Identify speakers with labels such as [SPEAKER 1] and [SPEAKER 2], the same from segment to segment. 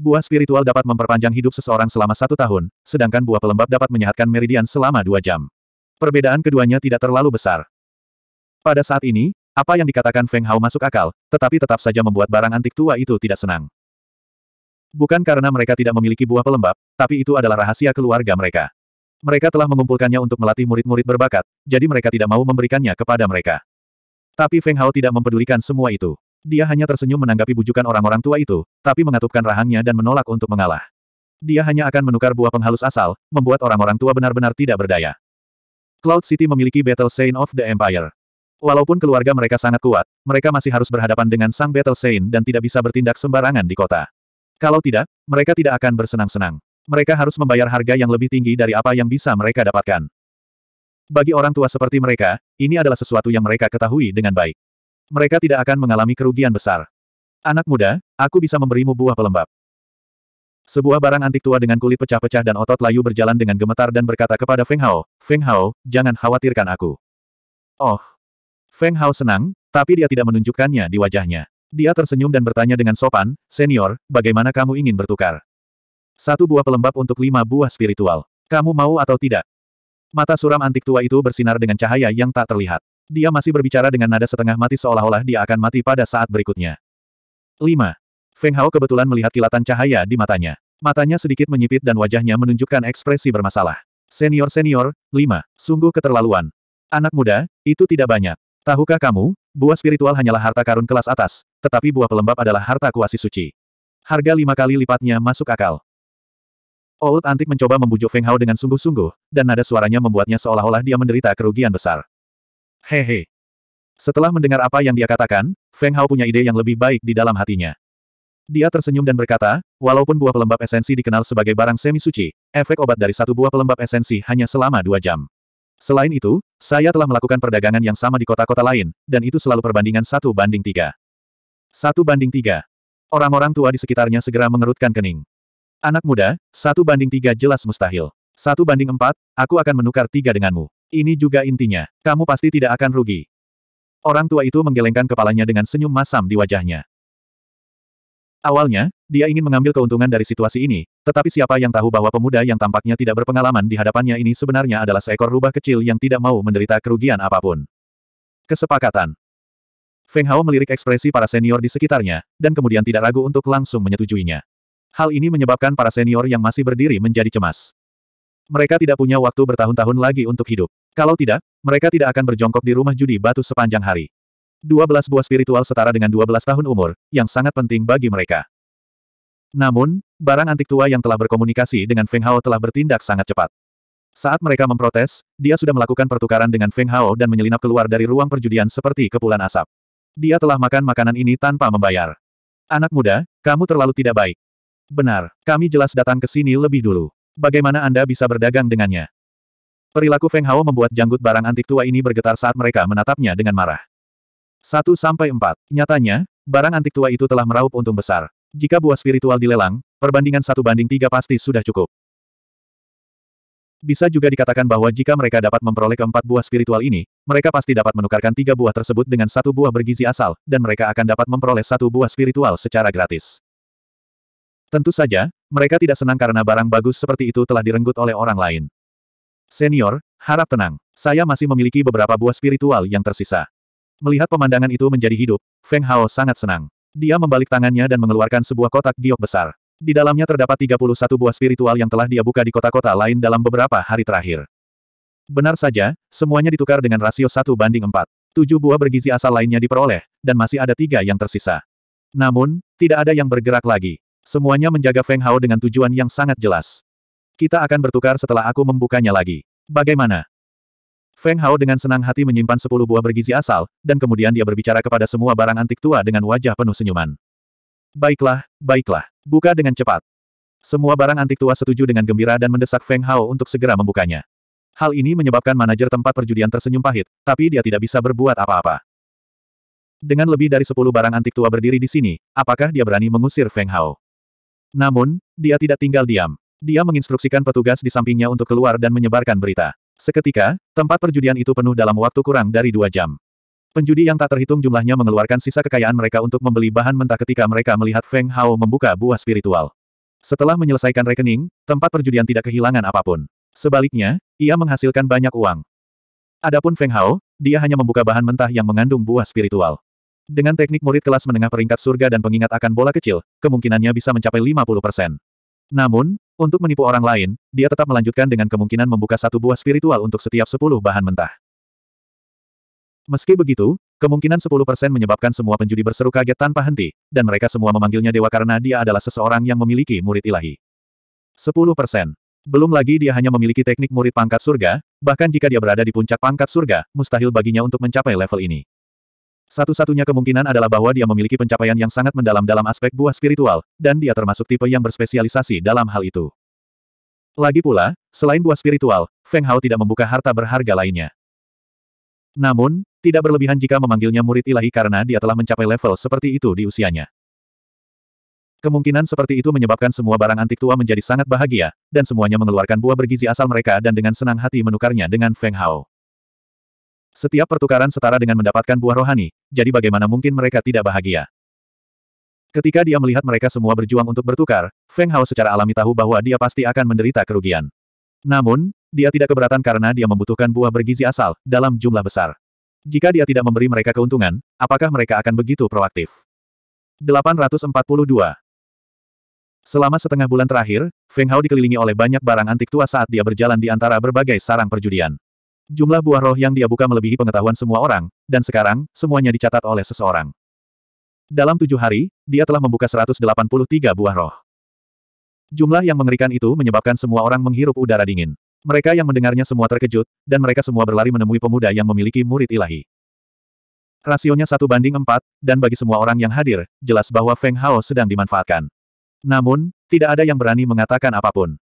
[SPEAKER 1] Buah spiritual dapat memperpanjang hidup seseorang selama satu tahun, sedangkan buah pelembab dapat menyehatkan meridian selama dua jam. Perbedaan keduanya tidak terlalu besar. Pada saat ini, apa yang dikatakan Feng Hao masuk akal, tetapi tetap saja membuat barang antik tua itu tidak senang. Bukan karena mereka tidak memiliki buah pelembab, tapi itu adalah rahasia keluarga mereka. Mereka telah mengumpulkannya untuk melatih murid-murid berbakat, jadi mereka tidak mau memberikannya kepada mereka. Tapi Feng Hao tidak mempedulikan semua itu. Dia hanya tersenyum menanggapi bujukan orang-orang tua itu, tapi mengatupkan rahangnya dan menolak untuk mengalah. Dia hanya akan menukar buah penghalus asal, membuat orang-orang tua benar-benar tidak berdaya. Cloud City memiliki Battle Saint of the Empire. Walaupun keluarga mereka sangat kuat, mereka masih harus berhadapan dengan sang Battle Saint dan tidak bisa bertindak sembarangan di kota. Kalau tidak, mereka tidak akan bersenang-senang. Mereka harus membayar harga yang lebih tinggi dari apa yang bisa mereka dapatkan. Bagi orang tua seperti mereka, ini adalah sesuatu yang mereka ketahui dengan baik mereka tidak akan mengalami kerugian besar. Anak muda, aku bisa memberimu buah pelembab. Sebuah barang antik tua dengan kulit pecah-pecah dan otot layu berjalan dengan gemetar dan berkata kepada Feng Hao, Feng Hao, jangan khawatirkan aku. Oh. Feng Hao senang, tapi dia tidak menunjukkannya di wajahnya. Dia tersenyum dan bertanya dengan sopan, Senior, bagaimana kamu ingin bertukar? Satu buah pelembab untuk lima buah spiritual. Kamu mau atau tidak? Mata suram antik tua itu bersinar dengan cahaya yang tak terlihat. Dia masih berbicara dengan nada setengah mati seolah-olah dia akan mati pada saat berikutnya. 5. Feng Hao kebetulan melihat kilatan cahaya di matanya. Matanya sedikit menyipit dan wajahnya menunjukkan ekspresi bermasalah. Senior-senior, 5. Sungguh keterlaluan. Anak muda, itu tidak banyak. Tahukah kamu, buah spiritual hanyalah harta karun kelas atas, tetapi buah pelembab adalah harta kuasi suci. Harga lima kali lipatnya masuk akal. Old Antik mencoba membujuk Feng Hao dengan sungguh-sungguh, dan nada suaranya membuatnya seolah-olah dia menderita kerugian besar. Hehe. Setelah mendengar apa yang dia katakan, Feng Hao punya ide yang lebih baik di dalam hatinya. Dia tersenyum dan berkata, walaupun buah pelembab esensi dikenal sebagai barang semi suci, efek obat dari satu buah pelembab esensi hanya selama dua jam. Selain itu, saya telah melakukan perdagangan yang sama di kota-kota lain, dan itu selalu perbandingan satu banding tiga. Satu banding tiga. Orang-orang tua di sekitarnya segera mengerutkan kening. Anak muda, satu banding tiga jelas mustahil. Satu banding empat, aku akan menukar tiga denganmu. Ini juga intinya. Kamu pasti tidak akan rugi. Orang tua itu menggelengkan kepalanya dengan senyum masam di wajahnya. Awalnya, dia ingin mengambil keuntungan dari situasi ini, tetapi siapa yang tahu bahwa pemuda yang tampaknya tidak berpengalaman di hadapannya ini sebenarnya adalah seekor rubah kecil yang tidak mau menderita kerugian apapun. Kesepakatan. Feng Hao melirik ekspresi para senior di sekitarnya, dan kemudian tidak ragu untuk langsung menyetujuinya. Hal ini menyebabkan para senior yang masih berdiri menjadi cemas mereka tidak punya waktu bertahun-tahun lagi untuk hidup. Kalau tidak, mereka tidak akan berjongkok di rumah judi batu sepanjang hari. 12 buah spiritual setara dengan 12 tahun umur, yang sangat penting bagi mereka. Namun, barang antik tua yang telah berkomunikasi dengan Feng Hao telah bertindak sangat cepat. Saat mereka memprotes, dia sudah melakukan pertukaran dengan Feng Hao dan menyelinap keluar dari ruang perjudian seperti kepulan asap. Dia telah makan makanan ini tanpa membayar. Anak muda, kamu terlalu tidak baik. Benar, kami jelas datang ke sini lebih dulu. Bagaimana Anda bisa berdagang dengannya? Perilaku Feng Hao membuat janggut barang antik tua ini bergetar saat mereka menatapnya dengan marah. 1 sampai 4. Nyatanya, barang antik tua itu telah meraup untung besar. Jika buah spiritual dilelang, perbandingan satu banding tiga pasti sudah cukup. Bisa juga dikatakan bahwa jika mereka dapat memperoleh keempat buah spiritual ini, mereka pasti dapat menukarkan tiga buah tersebut dengan satu buah bergizi asal, dan mereka akan dapat memperoleh satu buah spiritual secara gratis. Tentu saja, mereka tidak senang karena barang bagus seperti itu telah direnggut oleh orang lain. Senior, harap tenang. Saya masih memiliki beberapa buah spiritual yang tersisa. Melihat pemandangan itu menjadi hidup, Feng Hao sangat senang. Dia membalik tangannya dan mengeluarkan sebuah kotak giok besar. Di dalamnya terdapat 31 buah spiritual yang telah dia buka di kota-kota lain dalam beberapa hari terakhir. Benar saja, semuanya ditukar dengan rasio satu banding 4. Tujuh buah bergizi asal lainnya diperoleh, dan masih ada tiga yang tersisa. Namun, tidak ada yang bergerak lagi. Semuanya menjaga Feng Hao dengan tujuan yang sangat jelas. Kita akan bertukar setelah aku membukanya lagi. Bagaimana? Feng Hao dengan senang hati menyimpan sepuluh buah bergizi asal, dan kemudian dia berbicara kepada semua barang antik tua dengan wajah penuh senyuman. Baiklah, baiklah. Buka dengan cepat. Semua barang antik tua setuju dengan gembira dan mendesak Feng Hao untuk segera membukanya. Hal ini menyebabkan manajer tempat perjudian tersenyum pahit, tapi dia tidak bisa berbuat apa-apa. Dengan lebih dari sepuluh barang antik tua berdiri di sini, apakah dia berani mengusir Feng Hao? Namun, dia tidak tinggal diam. Dia menginstruksikan petugas di sampingnya untuk keluar dan menyebarkan berita. Seketika, tempat perjudian itu penuh dalam waktu kurang dari dua jam. Penjudi yang tak terhitung jumlahnya mengeluarkan sisa kekayaan mereka untuk membeli bahan mentah ketika mereka melihat Feng Hao membuka buah spiritual. Setelah menyelesaikan rekening, tempat perjudian tidak kehilangan apapun. Sebaliknya, ia menghasilkan banyak uang. Adapun Feng Hao, dia hanya membuka bahan mentah yang mengandung buah spiritual. Dengan teknik murid kelas menengah peringkat surga dan pengingat akan bola kecil, kemungkinannya bisa mencapai 50%. Namun, untuk menipu orang lain, dia tetap melanjutkan dengan kemungkinan membuka satu buah spiritual untuk setiap 10 bahan mentah. Meski begitu, kemungkinan 10% menyebabkan semua penjudi berseru kaget tanpa henti, dan mereka semua memanggilnya dewa karena dia adalah seseorang yang memiliki murid ilahi. 10%. Belum lagi dia hanya memiliki teknik murid pangkat surga, bahkan jika dia berada di puncak pangkat surga, mustahil baginya untuk mencapai level ini. Satu-satunya kemungkinan adalah bahwa dia memiliki pencapaian yang sangat mendalam dalam aspek buah spiritual, dan dia termasuk tipe yang berspesialisasi dalam hal itu. Lagi pula, selain buah spiritual, Feng Hao tidak membuka harta berharga lainnya. Namun, tidak berlebihan jika memanggilnya murid ilahi karena dia telah mencapai level seperti itu di usianya. Kemungkinan seperti itu menyebabkan semua barang antik tua menjadi sangat bahagia, dan semuanya mengeluarkan buah bergizi asal mereka dan dengan senang hati menukarnya dengan Feng Hao. Setiap pertukaran setara dengan mendapatkan buah rohani, jadi bagaimana mungkin mereka tidak bahagia? Ketika dia melihat mereka semua berjuang untuk bertukar, Feng Hao secara alami tahu bahwa dia pasti akan menderita kerugian. Namun, dia tidak keberatan karena dia membutuhkan buah bergizi asal, dalam jumlah besar. Jika dia tidak memberi mereka keuntungan, apakah mereka akan begitu proaktif? 842. Selama setengah bulan terakhir, Feng Hao dikelilingi oleh banyak barang antik tua saat dia berjalan di antara berbagai sarang perjudian. Jumlah buah roh yang dia buka melebihi pengetahuan semua orang, dan sekarang, semuanya dicatat oleh seseorang. Dalam tujuh hari, dia telah membuka 183 buah roh. Jumlah yang mengerikan itu menyebabkan semua orang menghirup udara dingin. Mereka yang mendengarnya semua terkejut, dan mereka semua berlari menemui pemuda yang memiliki murid ilahi. Rasionya satu banding empat, dan bagi semua orang yang hadir, jelas bahwa Feng Hao sedang dimanfaatkan. Namun, tidak ada yang berani mengatakan apapun.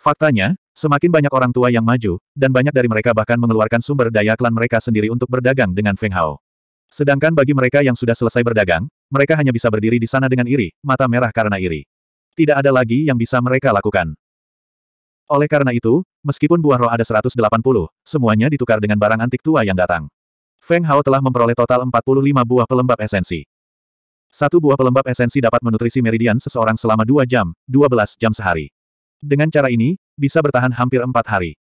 [SPEAKER 1] Faktanya, Semakin banyak orang tua yang maju, dan banyak dari mereka bahkan mengeluarkan sumber daya klan mereka sendiri untuk berdagang dengan Feng Hao. Sedangkan bagi mereka yang sudah selesai berdagang, mereka hanya bisa berdiri di sana dengan iri, mata merah karena iri. Tidak ada lagi yang bisa mereka lakukan. Oleh karena itu, meskipun buah roh ada 180, semuanya ditukar dengan barang antik tua yang datang. Feng Hao telah memperoleh total 45 buah pelembab esensi. Satu buah pelembab esensi dapat menutrisi meridian seseorang selama 2 jam, 12 jam sehari. Dengan cara ini, bisa bertahan hampir empat hari.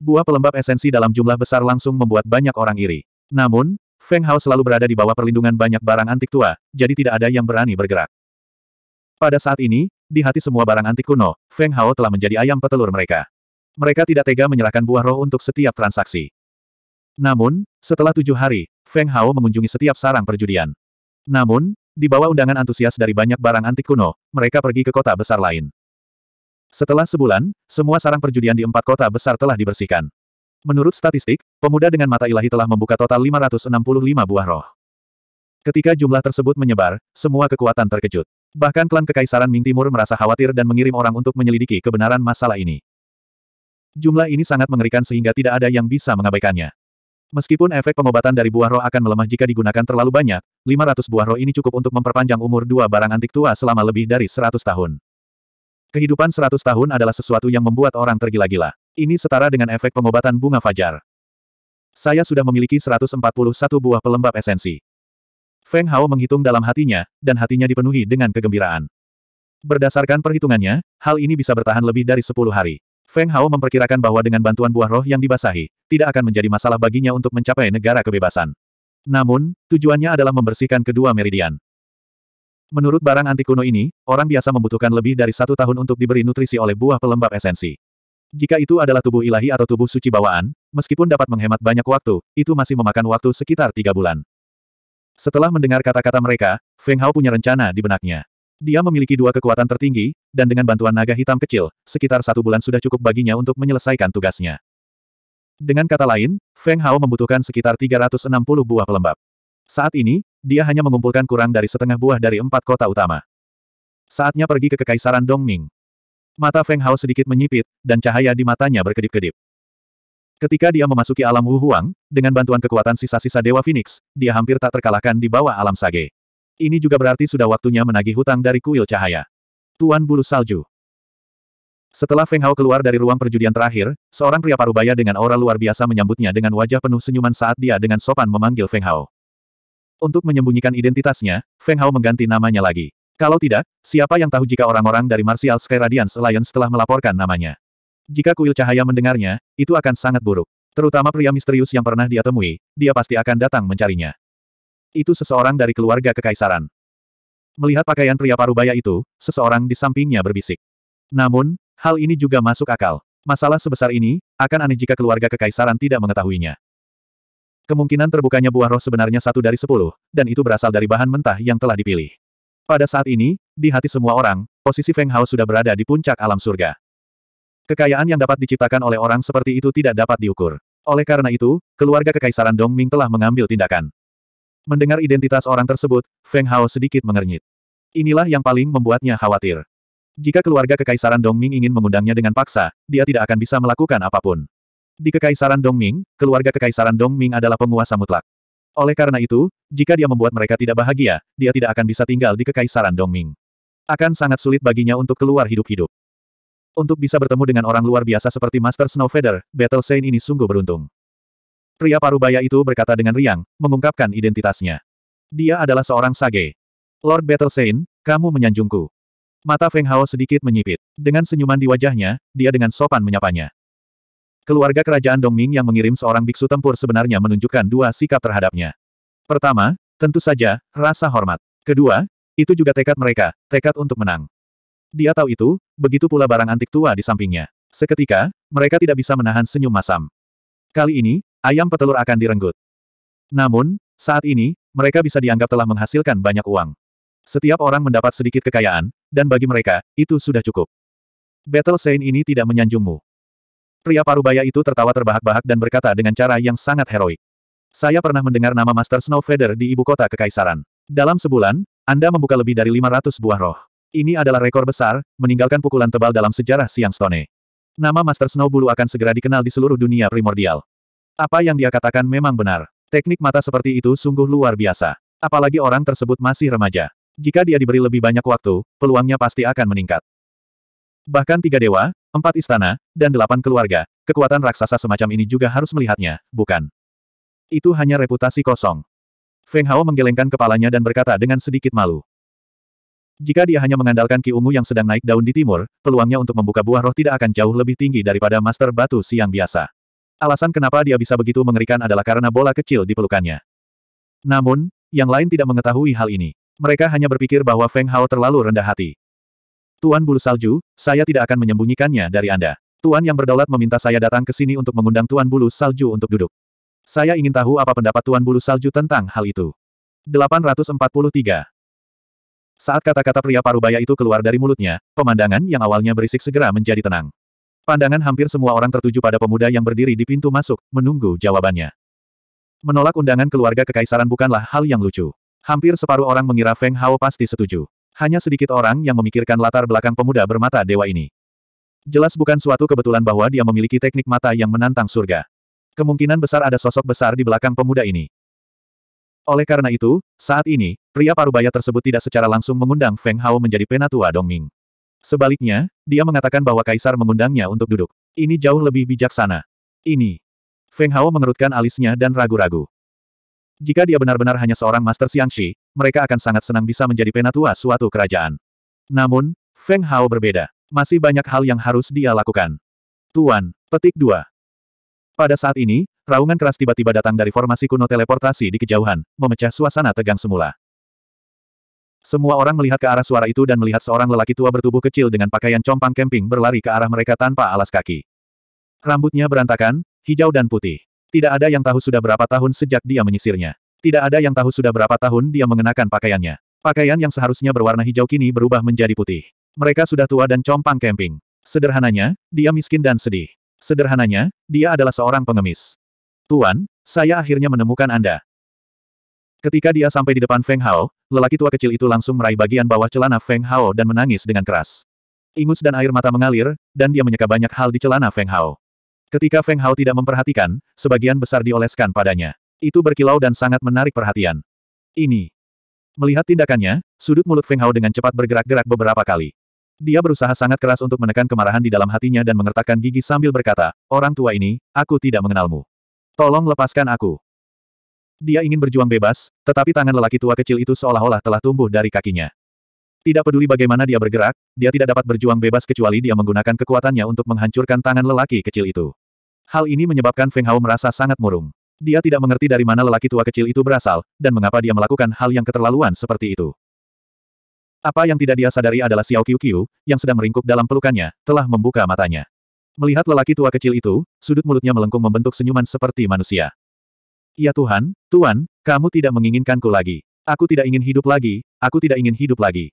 [SPEAKER 1] Buah pelembab esensi dalam jumlah besar langsung membuat banyak orang iri. Namun, Feng Hao selalu berada di bawah perlindungan banyak barang antik tua, jadi tidak ada yang berani bergerak. Pada saat ini, di hati semua barang antik kuno, Feng Hao telah menjadi ayam petelur mereka. Mereka tidak tega menyerahkan buah roh untuk setiap transaksi. Namun, setelah tujuh hari, Feng Hao mengunjungi setiap sarang perjudian. Namun, di bawah undangan antusias dari banyak barang antik kuno, mereka pergi ke kota besar lain. Setelah sebulan, semua sarang perjudian di empat kota besar telah dibersihkan. Menurut statistik, pemuda dengan mata ilahi telah membuka total 565 buah roh. Ketika jumlah tersebut menyebar, semua kekuatan terkejut. Bahkan klan Kekaisaran Ming Timur merasa khawatir dan mengirim orang untuk menyelidiki kebenaran masalah ini. Jumlah ini sangat mengerikan sehingga tidak ada yang bisa mengabaikannya. Meskipun efek pengobatan dari buah roh akan melemah jika digunakan terlalu banyak, 500 buah roh ini cukup untuk memperpanjang umur dua barang antik tua selama lebih dari 100 tahun. Kehidupan seratus tahun adalah sesuatu yang membuat orang tergila-gila. Ini setara dengan efek pengobatan bunga fajar. Saya sudah memiliki 141 buah pelembab esensi. Feng Hao menghitung dalam hatinya, dan hatinya dipenuhi dengan kegembiraan. Berdasarkan perhitungannya, hal ini bisa bertahan lebih dari 10 hari. Feng Hao memperkirakan bahwa dengan bantuan buah roh yang dibasahi, tidak akan menjadi masalah baginya untuk mencapai negara kebebasan. Namun, tujuannya adalah membersihkan kedua meridian. Menurut barang antikuno kuno ini, orang biasa membutuhkan lebih dari satu tahun untuk diberi nutrisi oleh buah pelembab esensi. Jika itu adalah tubuh ilahi atau tubuh suci bawaan, meskipun dapat menghemat banyak waktu, itu masih memakan waktu sekitar tiga bulan. Setelah mendengar kata-kata mereka, Feng Hao punya rencana di benaknya. Dia memiliki dua kekuatan tertinggi, dan dengan bantuan naga hitam kecil, sekitar satu bulan sudah cukup baginya untuk menyelesaikan tugasnya. Dengan kata lain, Feng Hao membutuhkan sekitar 360 buah pelembab. Saat ini, dia hanya mengumpulkan kurang dari setengah buah dari empat kota utama. Saatnya pergi ke Kekaisaran Dongming. Mata Feng Hao sedikit menyipit, dan cahaya di matanya berkedip-kedip. Ketika dia memasuki alam Wu Huang, dengan bantuan kekuatan sisa-sisa Dewa Phoenix, dia hampir tak terkalahkan di bawah alam Sage. Ini juga berarti sudah waktunya menagih hutang dari kuil cahaya. Tuan Bulu Salju. Setelah Feng Hao keluar dari ruang perjudian terakhir, seorang pria parubaya dengan aura luar biasa menyambutnya dengan wajah penuh senyuman saat dia dengan sopan memanggil Feng Hao. Untuk menyembunyikan identitasnya, Feng Hao mengganti namanya lagi. Kalau tidak, siapa yang tahu jika orang-orang dari Martial Sky Radiance Alliance telah melaporkan namanya. Jika kuil cahaya mendengarnya, itu akan sangat buruk. Terutama pria misterius yang pernah dia temui, dia pasti akan datang mencarinya. Itu seseorang dari keluarga kekaisaran. Melihat pakaian pria parubaya itu, seseorang di sampingnya berbisik. Namun, hal ini juga masuk akal. Masalah sebesar ini, akan aneh jika keluarga kekaisaran tidak mengetahuinya. Kemungkinan terbukanya buah roh sebenarnya satu dari sepuluh, dan itu berasal dari bahan mentah yang telah dipilih. Pada saat ini, di hati semua orang, posisi Feng Hao sudah berada di puncak alam surga. Kekayaan yang dapat diciptakan oleh orang seperti itu tidak dapat diukur. Oleh karena itu, keluarga Kekaisaran Dong Ming telah mengambil tindakan. Mendengar identitas orang tersebut, Feng Hao sedikit mengernyit. Inilah yang paling membuatnya khawatir. Jika keluarga Kekaisaran Dong Ming ingin mengundangnya dengan paksa, dia tidak akan bisa melakukan apapun. Di Kekaisaran Dongming, keluarga Kekaisaran Dongming adalah penguasa mutlak. Oleh karena itu, jika dia membuat mereka tidak bahagia, dia tidak akan bisa tinggal di Kekaisaran Dongming. Akan sangat sulit baginya untuk keluar hidup-hidup. Untuk bisa bertemu dengan orang luar biasa seperti Master Snow Feather, Battle Saint ini sungguh beruntung. Pria parubaya itu berkata dengan riang, mengungkapkan identitasnya. Dia adalah seorang sage. Lord Battle Saint, kamu menyanjungku. Mata Feng Hao sedikit menyipit. Dengan senyuman di wajahnya, dia dengan sopan menyapanya. Keluarga kerajaan Dongming yang mengirim seorang biksu tempur sebenarnya menunjukkan dua sikap terhadapnya. Pertama, tentu saja, rasa hormat. Kedua, itu juga tekad mereka, tekad untuk menang. Dia tahu itu, begitu pula barang antik tua di sampingnya. Seketika, mereka tidak bisa menahan senyum masam. Kali ini, ayam petelur akan direnggut. Namun, saat ini, mereka bisa dianggap telah menghasilkan banyak uang. Setiap orang mendapat sedikit kekayaan, dan bagi mereka, itu sudah cukup. Battle Saint ini tidak menyanjungmu. Pria parubaya itu tertawa terbahak-bahak dan berkata dengan cara yang sangat heroik. Saya pernah mendengar nama Master Snow Feather di ibu kota Kekaisaran. Dalam sebulan, Anda membuka lebih dari 500 buah roh. Ini adalah rekor besar, meninggalkan pukulan tebal dalam sejarah Siang Stone. Nama Master Snow Bulu akan segera dikenal di seluruh dunia primordial. Apa yang dia katakan memang benar. Teknik mata seperti itu sungguh luar biasa. Apalagi orang tersebut masih remaja. Jika dia diberi lebih banyak waktu, peluangnya pasti akan meningkat. Bahkan tiga dewa, empat istana, dan delapan keluarga, kekuatan raksasa semacam ini juga harus melihatnya, bukan? Itu hanya reputasi kosong. Feng Hao menggelengkan kepalanya dan berkata dengan sedikit malu. Jika dia hanya mengandalkan Ki Ungu yang sedang naik daun di timur, peluangnya untuk membuka buah roh tidak akan jauh lebih tinggi daripada Master Batu Siang biasa. Alasan kenapa dia bisa begitu mengerikan adalah karena bola kecil di pelukannya. Namun, yang lain tidak mengetahui hal ini. Mereka hanya berpikir bahwa Feng Hao terlalu rendah hati. Tuan Bulu Salju, saya tidak akan menyembunyikannya dari Anda. Tuan yang berdaulat meminta saya datang ke sini untuk mengundang Tuan Bulu Salju untuk duduk. Saya ingin tahu apa pendapat Tuan Bulu Salju tentang hal itu. 843. Saat kata-kata pria parubaya itu keluar dari mulutnya, pemandangan yang awalnya berisik segera menjadi tenang. Pandangan hampir semua orang tertuju pada pemuda yang berdiri di pintu masuk, menunggu jawabannya. Menolak undangan keluarga kekaisaran bukanlah hal yang lucu. Hampir separuh orang mengira Feng Hao pasti setuju. Hanya sedikit orang yang memikirkan latar belakang pemuda bermata dewa ini. Jelas bukan suatu kebetulan bahwa dia memiliki teknik mata yang menantang surga. Kemungkinan besar ada sosok besar di belakang pemuda ini. Oleh karena itu, saat ini, pria parubaya tersebut tidak secara langsung mengundang Feng Hao menjadi penatua Dong Ming. Sebaliknya, dia mengatakan bahwa kaisar mengundangnya untuk duduk. Ini jauh lebih bijaksana. Ini. Feng Hao mengerutkan alisnya dan ragu-ragu. Jika dia benar-benar hanya seorang Master Xiangxi, mereka akan sangat senang bisa menjadi penatua suatu kerajaan. Namun, Feng Hao berbeda. Masih banyak hal yang harus dia lakukan. Tuan, petik dua. Pada saat ini, raungan keras tiba-tiba datang dari formasi kuno teleportasi di kejauhan, memecah suasana tegang semula. Semua orang melihat ke arah suara itu dan melihat seorang lelaki tua bertubuh kecil dengan pakaian compang camping berlari ke arah mereka tanpa alas kaki. Rambutnya berantakan, hijau dan putih. Tidak ada yang tahu sudah berapa tahun sejak dia menyisirnya. Tidak ada yang tahu sudah berapa tahun dia mengenakan pakaiannya. Pakaian yang seharusnya berwarna hijau kini berubah menjadi putih. Mereka sudah tua dan compang camping. Sederhananya, dia miskin dan sedih. Sederhananya, dia adalah seorang pengemis. Tuan, saya akhirnya menemukan Anda. Ketika dia sampai di depan Feng Hao, lelaki tua kecil itu langsung meraih bagian bawah celana Feng Hao dan menangis dengan keras. Ingus dan air mata mengalir, dan dia menyeka banyak hal di celana Feng Hao. Ketika Feng Hao tidak memperhatikan, sebagian besar dioleskan padanya. Itu berkilau dan sangat menarik perhatian. Ini. Melihat tindakannya, sudut mulut Feng Hao dengan cepat bergerak-gerak beberapa kali. Dia berusaha sangat keras untuk menekan kemarahan di dalam hatinya dan mengertakkan gigi sambil berkata, Orang tua ini, aku tidak mengenalmu. Tolong lepaskan aku. Dia ingin berjuang bebas, tetapi tangan lelaki tua kecil itu seolah-olah telah tumbuh dari kakinya. Tidak peduli bagaimana dia bergerak, dia tidak dapat berjuang bebas kecuali dia menggunakan kekuatannya untuk menghancurkan tangan lelaki kecil itu. Hal ini menyebabkan Feng Hao merasa sangat murung. Dia tidak mengerti dari mana lelaki tua kecil itu berasal, dan mengapa dia melakukan hal yang keterlaluan seperti itu. Apa yang tidak dia sadari adalah Xiao Qiu Qiu, yang sedang meringkuk dalam pelukannya, telah membuka matanya. Melihat lelaki tua kecil itu, sudut mulutnya melengkung membentuk senyuman seperti manusia. Ya Tuhan, Tuan, kamu tidak menginginkanku lagi. Aku tidak ingin hidup lagi, aku tidak ingin hidup lagi.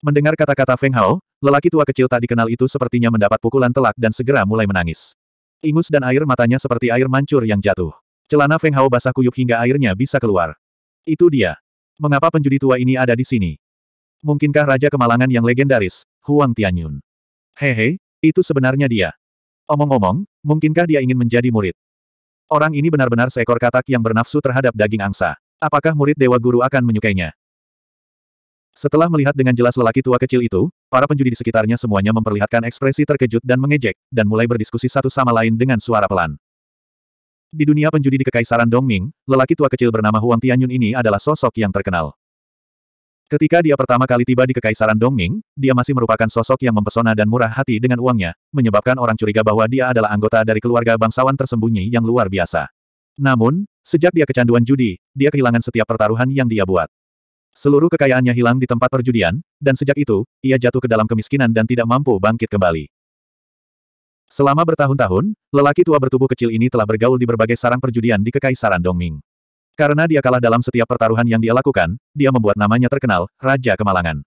[SPEAKER 1] Mendengar kata-kata Feng Hao, lelaki tua kecil tak dikenal itu sepertinya mendapat pukulan telak dan segera mulai menangis. Ingus dan air matanya seperti air mancur yang jatuh. Celana Feng Hao basah kuyup hingga airnya bisa keluar. Itu dia. Mengapa penjudi tua ini ada di sini? Mungkinkah Raja Kemalangan yang legendaris, Huang Tianyun? Hehe, itu sebenarnya dia. Omong-omong, mungkinkah dia ingin menjadi murid? Orang ini benar-benar seekor katak yang bernafsu terhadap daging angsa. Apakah murid Dewa Guru akan menyukainya? Setelah melihat dengan jelas lelaki tua kecil itu, para penjudi di sekitarnya semuanya memperlihatkan ekspresi terkejut dan mengejek, dan mulai berdiskusi satu sama lain dengan suara pelan. Di dunia penjudi di Kekaisaran Dongming, lelaki tua kecil bernama Huang Tianyun ini adalah sosok yang terkenal. Ketika dia pertama kali tiba di Kekaisaran Dongming, dia masih merupakan sosok yang mempesona dan murah hati dengan uangnya, menyebabkan orang curiga bahwa dia adalah anggota dari keluarga bangsawan tersembunyi yang luar biasa. Namun, sejak dia kecanduan judi, dia kehilangan setiap pertaruhan yang dia buat. Seluruh kekayaannya hilang di tempat perjudian, dan sejak itu, ia jatuh ke dalam kemiskinan dan tidak mampu bangkit kembali. Selama bertahun-tahun, lelaki tua bertubuh kecil ini telah bergaul di berbagai sarang perjudian di Kekaisaran Dongming. Karena dia kalah dalam setiap pertaruhan yang dia lakukan, dia membuat namanya terkenal, Raja Kemalangan.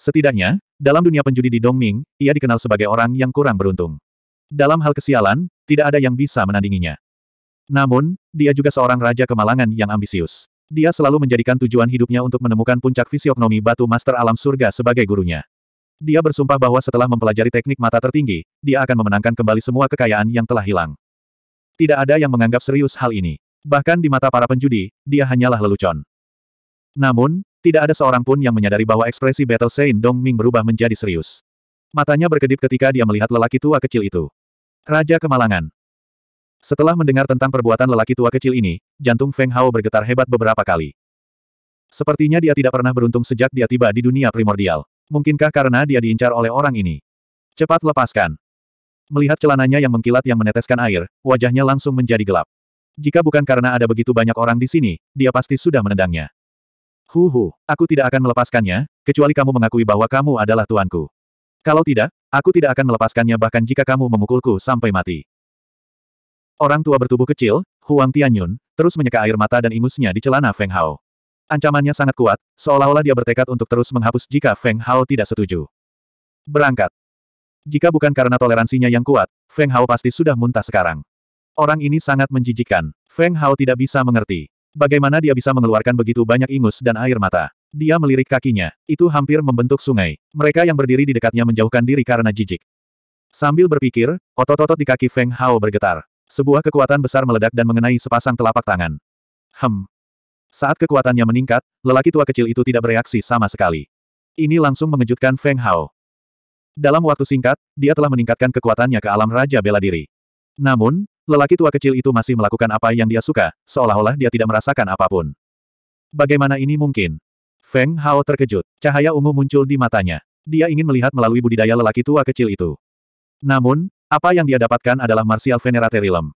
[SPEAKER 1] Setidaknya, dalam dunia penjudi di Dongming, ia dikenal sebagai orang yang kurang beruntung. Dalam hal kesialan, tidak ada yang bisa menandinginya. Namun, dia juga seorang Raja Kemalangan yang ambisius. Dia selalu menjadikan tujuan hidupnya untuk menemukan puncak fisiognomi batu master alam surga sebagai gurunya. Dia bersumpah bahwa setelah mempelajari teknik mata tertinggi, dia akan memenangkan kembali semua kekayaan yang telah hilang. Tidak ada yang menganggap serius hal ini. Bahkan di mata para penjudi, dia hanyalah lelucon. Namun, tidak ada seorang pun yang menyadari bahwa ekspresi Battle Saint Dong Ming berubah menjadi serius. Matanya berkedip ketika dia melihat lelaki tua kecil itu. Raja Kemalangan, setelah mendengar tentang perbuatan lelaki tua kecil ini, jantung Feng Hao bergetar hebat beberapa kali. Sepertinya dia tidak pernah beruntung sejak dia tiba di dunia primordial. Mungkinkah karena dia diincar oleh orang ini? Cepat lepaskan. Melihat celananya yang mengkilat yang meneteskan air, wajahnya langsung menjadi gelap. Jika bukan karena ada begitu banyak orang di sini, dia pasti sudah menendangnya. Huhu, aku tidak akan melepaskannya, kecuali kamu mengakui bahwa kamu adalah tuanku. Kalau tidak, aku tidak akan melepaskannya bahkan jika kamu memukulku sampai mati. Orang tua bertubuh kecil, Huang Tianyun, terus menyeka air mata dan ingusnya di celana Feng Hao. Ancamannya sangat kuat, seolah-olah dia bertekad untuk terus menghapus jika Feng Hao tidak setuju. Berangkat. Jika bukan karena toleransinya yang kuat, Feng Hao pasti sudah muntah sekarang. Orang ini sangat menjijikkan. Feng Hao tidak bisa mengerti. Bagaimana dia bisa mengeluarkan begitu banyak ingus dan air mata. Dia melirik kakinya. Itu hampir membentuk sungai. Mereka yang berdiri di dekatnya menjauhkan diri karena jijik. Sambil berpikir, otot-otot di kaki Feng Hao bergetar. Sebuah kekuatan besar meledak dan mengenai sepasang telapak tangan. Hem. Saat kekuatannya meningkat, lelaki tua kecil itu tidak bereaksi sama sekali. Ini langsung mengejutkan Feng Hao. Dalam waktu singkat, dia telah meningkatkan kekuatannya ke alam Raja Bela Diri. Namun, lelaki tua kecil itu masih melakukan apa yang dia suka, seolah-olah dia tidak merasakan apapun. Bagaimana ini mungkin? Feng Hao terkejut. Cahaya ungu muncul di matanya. Dia ingin melihat melalui budidaya lelaki tua kecil itu. Namun, apa yang dia dapatkan adalah Martial Venerate Realm.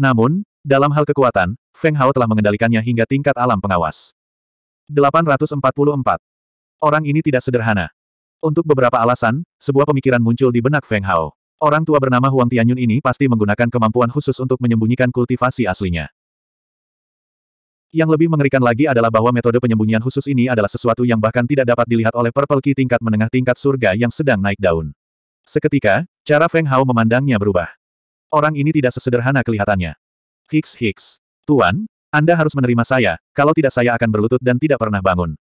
[SPEAKER 1] Namun, dalam hal kekuatan, Feng Hao telah mengendalikannya hingga tingkat alam pengawas. 844. Orang ini tidak sederhana. Untuk beberapa alasan, sebuah pemikiran muncul di benak Feng Hao. Orang tua bernama Huang Tianyun ini pasti menggunakan kemampuan khusus untuk menyembunyikan kultivasi aslinya. Yang lebih mengerikan lagi adalah bahwa metode penyembunyian khusus ini adalah sesuatu yang bahkan tidak dapat dilihat oleh Purple Key tingkat menengah tingkat surga yang sedang naik daun. Seketika, Cara Feng Hao memandangnya berubah. Orang ini tidak sesederhana kelihatannya. Hicks Hicks. Tuan, Anda harus menerima saya, kalau tidak saya akan berlutut dan tidak pernah bangun.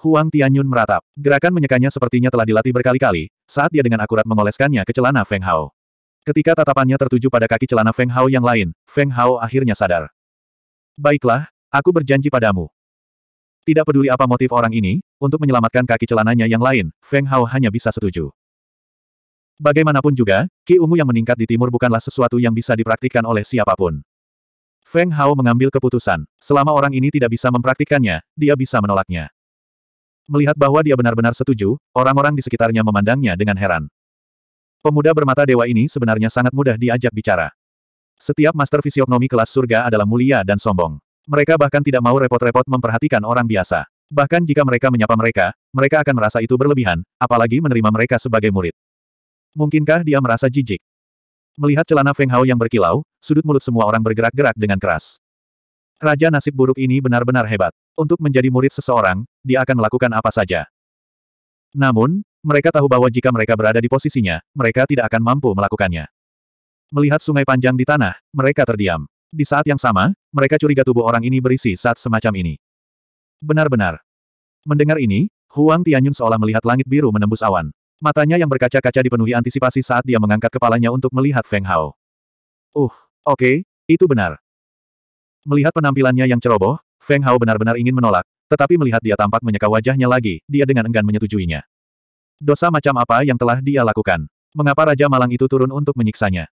[SPEAKER 1] Huang Tianyun meratap. Gerakan menyekanya sepertinya telah dilatih berkali-kali, saat dia dengan akurat mengoleskannya ke celana Feng Hao. Ketika tatapannya tertuju pada kaki celana Feng Hao yang lain, Feng Hao akhirnya sadar. Baiklah, aku berjanji padamu. Tidak peduli apa motif orang ini, untuk menyelamatkan kaki celananya yang lain, Feng Hao hanya bisa setuju. Bagaimanapun juga, Ki Ungu yang meningkat di timur bukanlah sesuatu yang bisa dipraktikkan oleh siapapun. Feng Hao mengambil keputusan. Selama orang ini tidak bisa mempraktikkannya, dia bisa menolaknya. Melihat bahwa dia benar-benar setuju, orang-orang di sekitarnya memandangnya dengan heran. Pemuda bermata dewa ini sebenarnya sangat mudah diajak bicara. Setiap master fisiognomi kelas surga adalah mulia dan sombong. Mereka bahkan tidak mau repot-repot memperhatikan orang biasa. Bahkan jika mereka menyapa mereka, mereka akan merasa itu berlebihan, apalagi menerima mereka sebagai murid. Mungkinkah dia merasa jijik? Melihat celana Feng Hao yang berkilau, sudut mulut semua orang bergerak-gerak dengan keras. Raja nasib buruk ini benar-benar hebat. Untuk menjadi murid seseorang, dia akan melakukan apa saja. Namun, mereka tahu bahwa jika mereka berada di posisinya, mereka tidak akan mampu melakukannya. Melihat sungai panjang di tanah, mereka terdiam. Di saat yang sama, mereka curiga tubuh orang ini berisi saat semacam ini. Benar-benar. Mendengar ini, Huang Tianyun seolah melihat langit biru menembus awan. Matanya yang berkaca-kaca dipenuhi antisipasi saat dia mengangkat kepalanya untuk melihat Feng Hao. Uh, oke, okay, itu benar. Melihat penampilannya yang ceroboh, Feng Hao benar-benar ingin menolak, tetapi melihat dia tampak menyeka wajahnya lagi, dia dengan enggan menyetujuinya. Dosa macam apa yang telah dia lakukan? Mengapa Raja Malang itu turun untuk menyiksanya?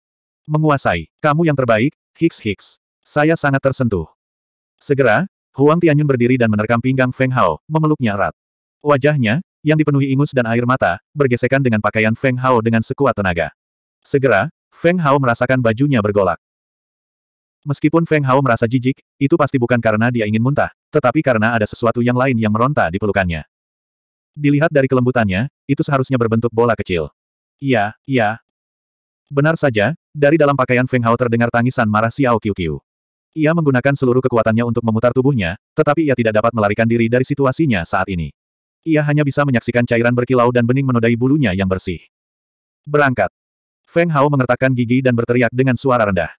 [SPEAKER 1] Menguasai, kamu yang terbaik, Hicks Hicks. Saya sangat tersentuh. Segera, Huang Tianyun berdiri dan menerkam pinggang Feng Hao, memeluknya erat. Wajahnya, yang dipenuhi ingus dan air mata, bergesekan dengan pakaian Feng Hao dengan sekuat tenaga. Segera, Feng Hao merasakan bajunya bergolak. Meskipun Feng Hao merasa jijik, itu pasti bukan karena dia ingin muntah, tetapi karena ada sesuatu yang lain yang meronta di pelukannya. Dilihat dari kelembutannya, itu seharusnya berbentuk bola kecil. Iya, iya. Benar saja, dari dalam pakaian Feng Hao terdengar tangisan marah Xiao Qiu Qiu. Ia menggunakan seluruh kekuatannya untuk memutar tubuhnya, tetapi ia tidak dapat melarikan diri dari situasinya saat ini. Ia hanya bisa menyaksikan cairan berkilau dan bening menodai bulunya yang bersih. Berangkat. Feng Hao mengertakkan gigi dan berteriak dengan suara rendah.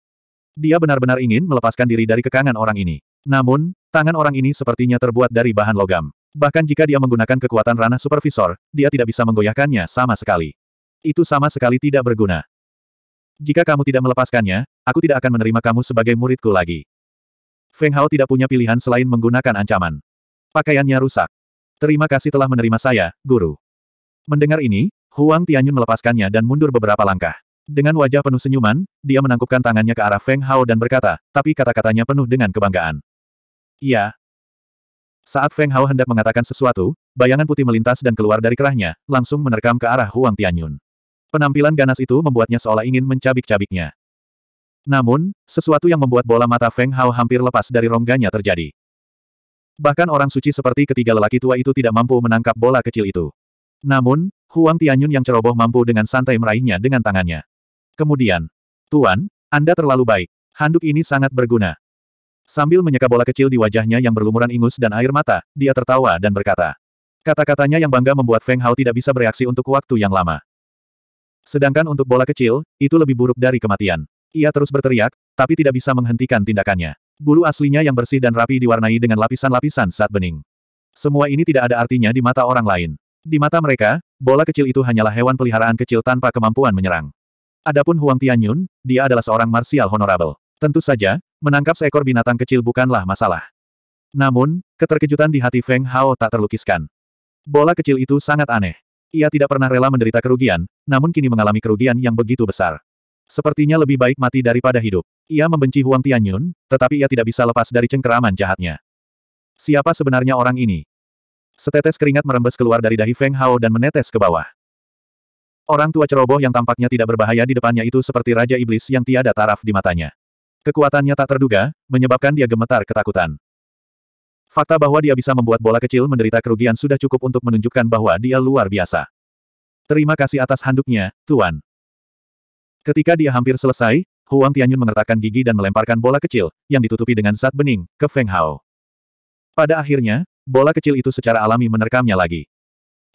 [SPEAKER 1] Dia benar-benar ingin melepaskan diri dari kekangan orang ini. Namun, tangan orang ini sepertinya terbuat dari bahan logam. Bahkan jika dia menggunakan kekuatan ranah supervisor, dia tidak bisa menggoyahkannya sama sekali. Itu sama sekali tidak berguna. Jika kamu tidak melepaskannya, aku tidak akan menerima kamu sebagai muridku lagi. Feng Hao tidak punya pilihan selain menggunakan ancaman. Pakaiannya rusak. Terima kasih telah menerima saya, guru. Mendengar ini, Huang Tianyun melepaskannya dan mundur beberapa langkah. Dengan wajah penuh senyuman, dia menangkupkan tangannya ke arah Feng Hao dan berkata, tapi kata-katanya penuh dengan kebanggaan. Iya. Saat Feng Hao hendak mengatakan sesuatu, bayangan putih melintas dan keluar dari kerahnya, langsung menerkam ke arah Huang Tianyun. Penampilan ganas itu membuatnya seolah ingin mencabik-cabiknya. Namun, sesuatu yang membuat bola mata Feng Hao hampir lepas dari rongganya terjadi. Bahkan orang suci seperti ketiga lelaki tua itu tidak mampu menangkap bola kecil itu. Namun, Huang Tianyun yang ceroboh mampu dengan santai meraihnya dengan tangannya. Kemudian, Tuan, Anda terlalu baik. Handuk ini sangat berguna. Sambil menyeka bola kecil di wajahnya yang berlumuran ingus dan air mata, dia tertawa dan berkata. Kata-katanya yang bangga membuat Feng Hao tidak bisa bereaksi untuk waktu yang lama. Sedangkan untuk bola kecil, itu lebih buruk dari kematian. Ia terus berteriak, tapi tidak bisa menghentikan tindakannya. Bulu aslinya yang bersih dan rapi diwarnai dengan lapisan-lapisan saat bening. Semua ini tidak ada artinya di mata orang lain. Di mata mereka, bola kecil itu hanyalah hewan peliharaan kecil tanpa kemampuan menyerang. Adapun Huang Tianyun, dia adalah seorang marsial honorable. Tentu saja, menangkap seekor binatang kecil bukanlah masalah. Namun, keterkejutan di hati Feng Hao tak terlukiskan. Bola kecil itu sangat aneh. Ia tidak pernah rela menderita kerugian, namun kini mengalami kerugian yang begitu besar. Sepertinya lebih baik mati daripada hidup. Ia membenci Huang Tianyun, tetapi ia tidak bisa lepas dari cengkeraman jahatnya. Siapa sebenarnya orang ini? Setetes keringat merembes keluar dari dahi Feng Hao dan menetes ke bawah. Orang tua ceroboh yang tampaknya tidak berbahaya di depannya itu seperti Raja Iblis yang tiada taraf di matanya. Kekuatannya tak terduga, menyebabkan dia gemetar ketakutan. Fakta bahwa dia bisa membuat bola kecil menderita kerugian sudah cukup untuk menunjukkan bahwa dia luar biasa. Terima kasih atas handuknya, Tuan. Ketika dia hampir selesai, Huang Tianyun mengertakkan gigi dan melemparkan bola kecil, yang ditutupi dengan zat bening, ke Feng Hao. Pada akhirnya, bola kecil itu secara alami menerkamnya lagi.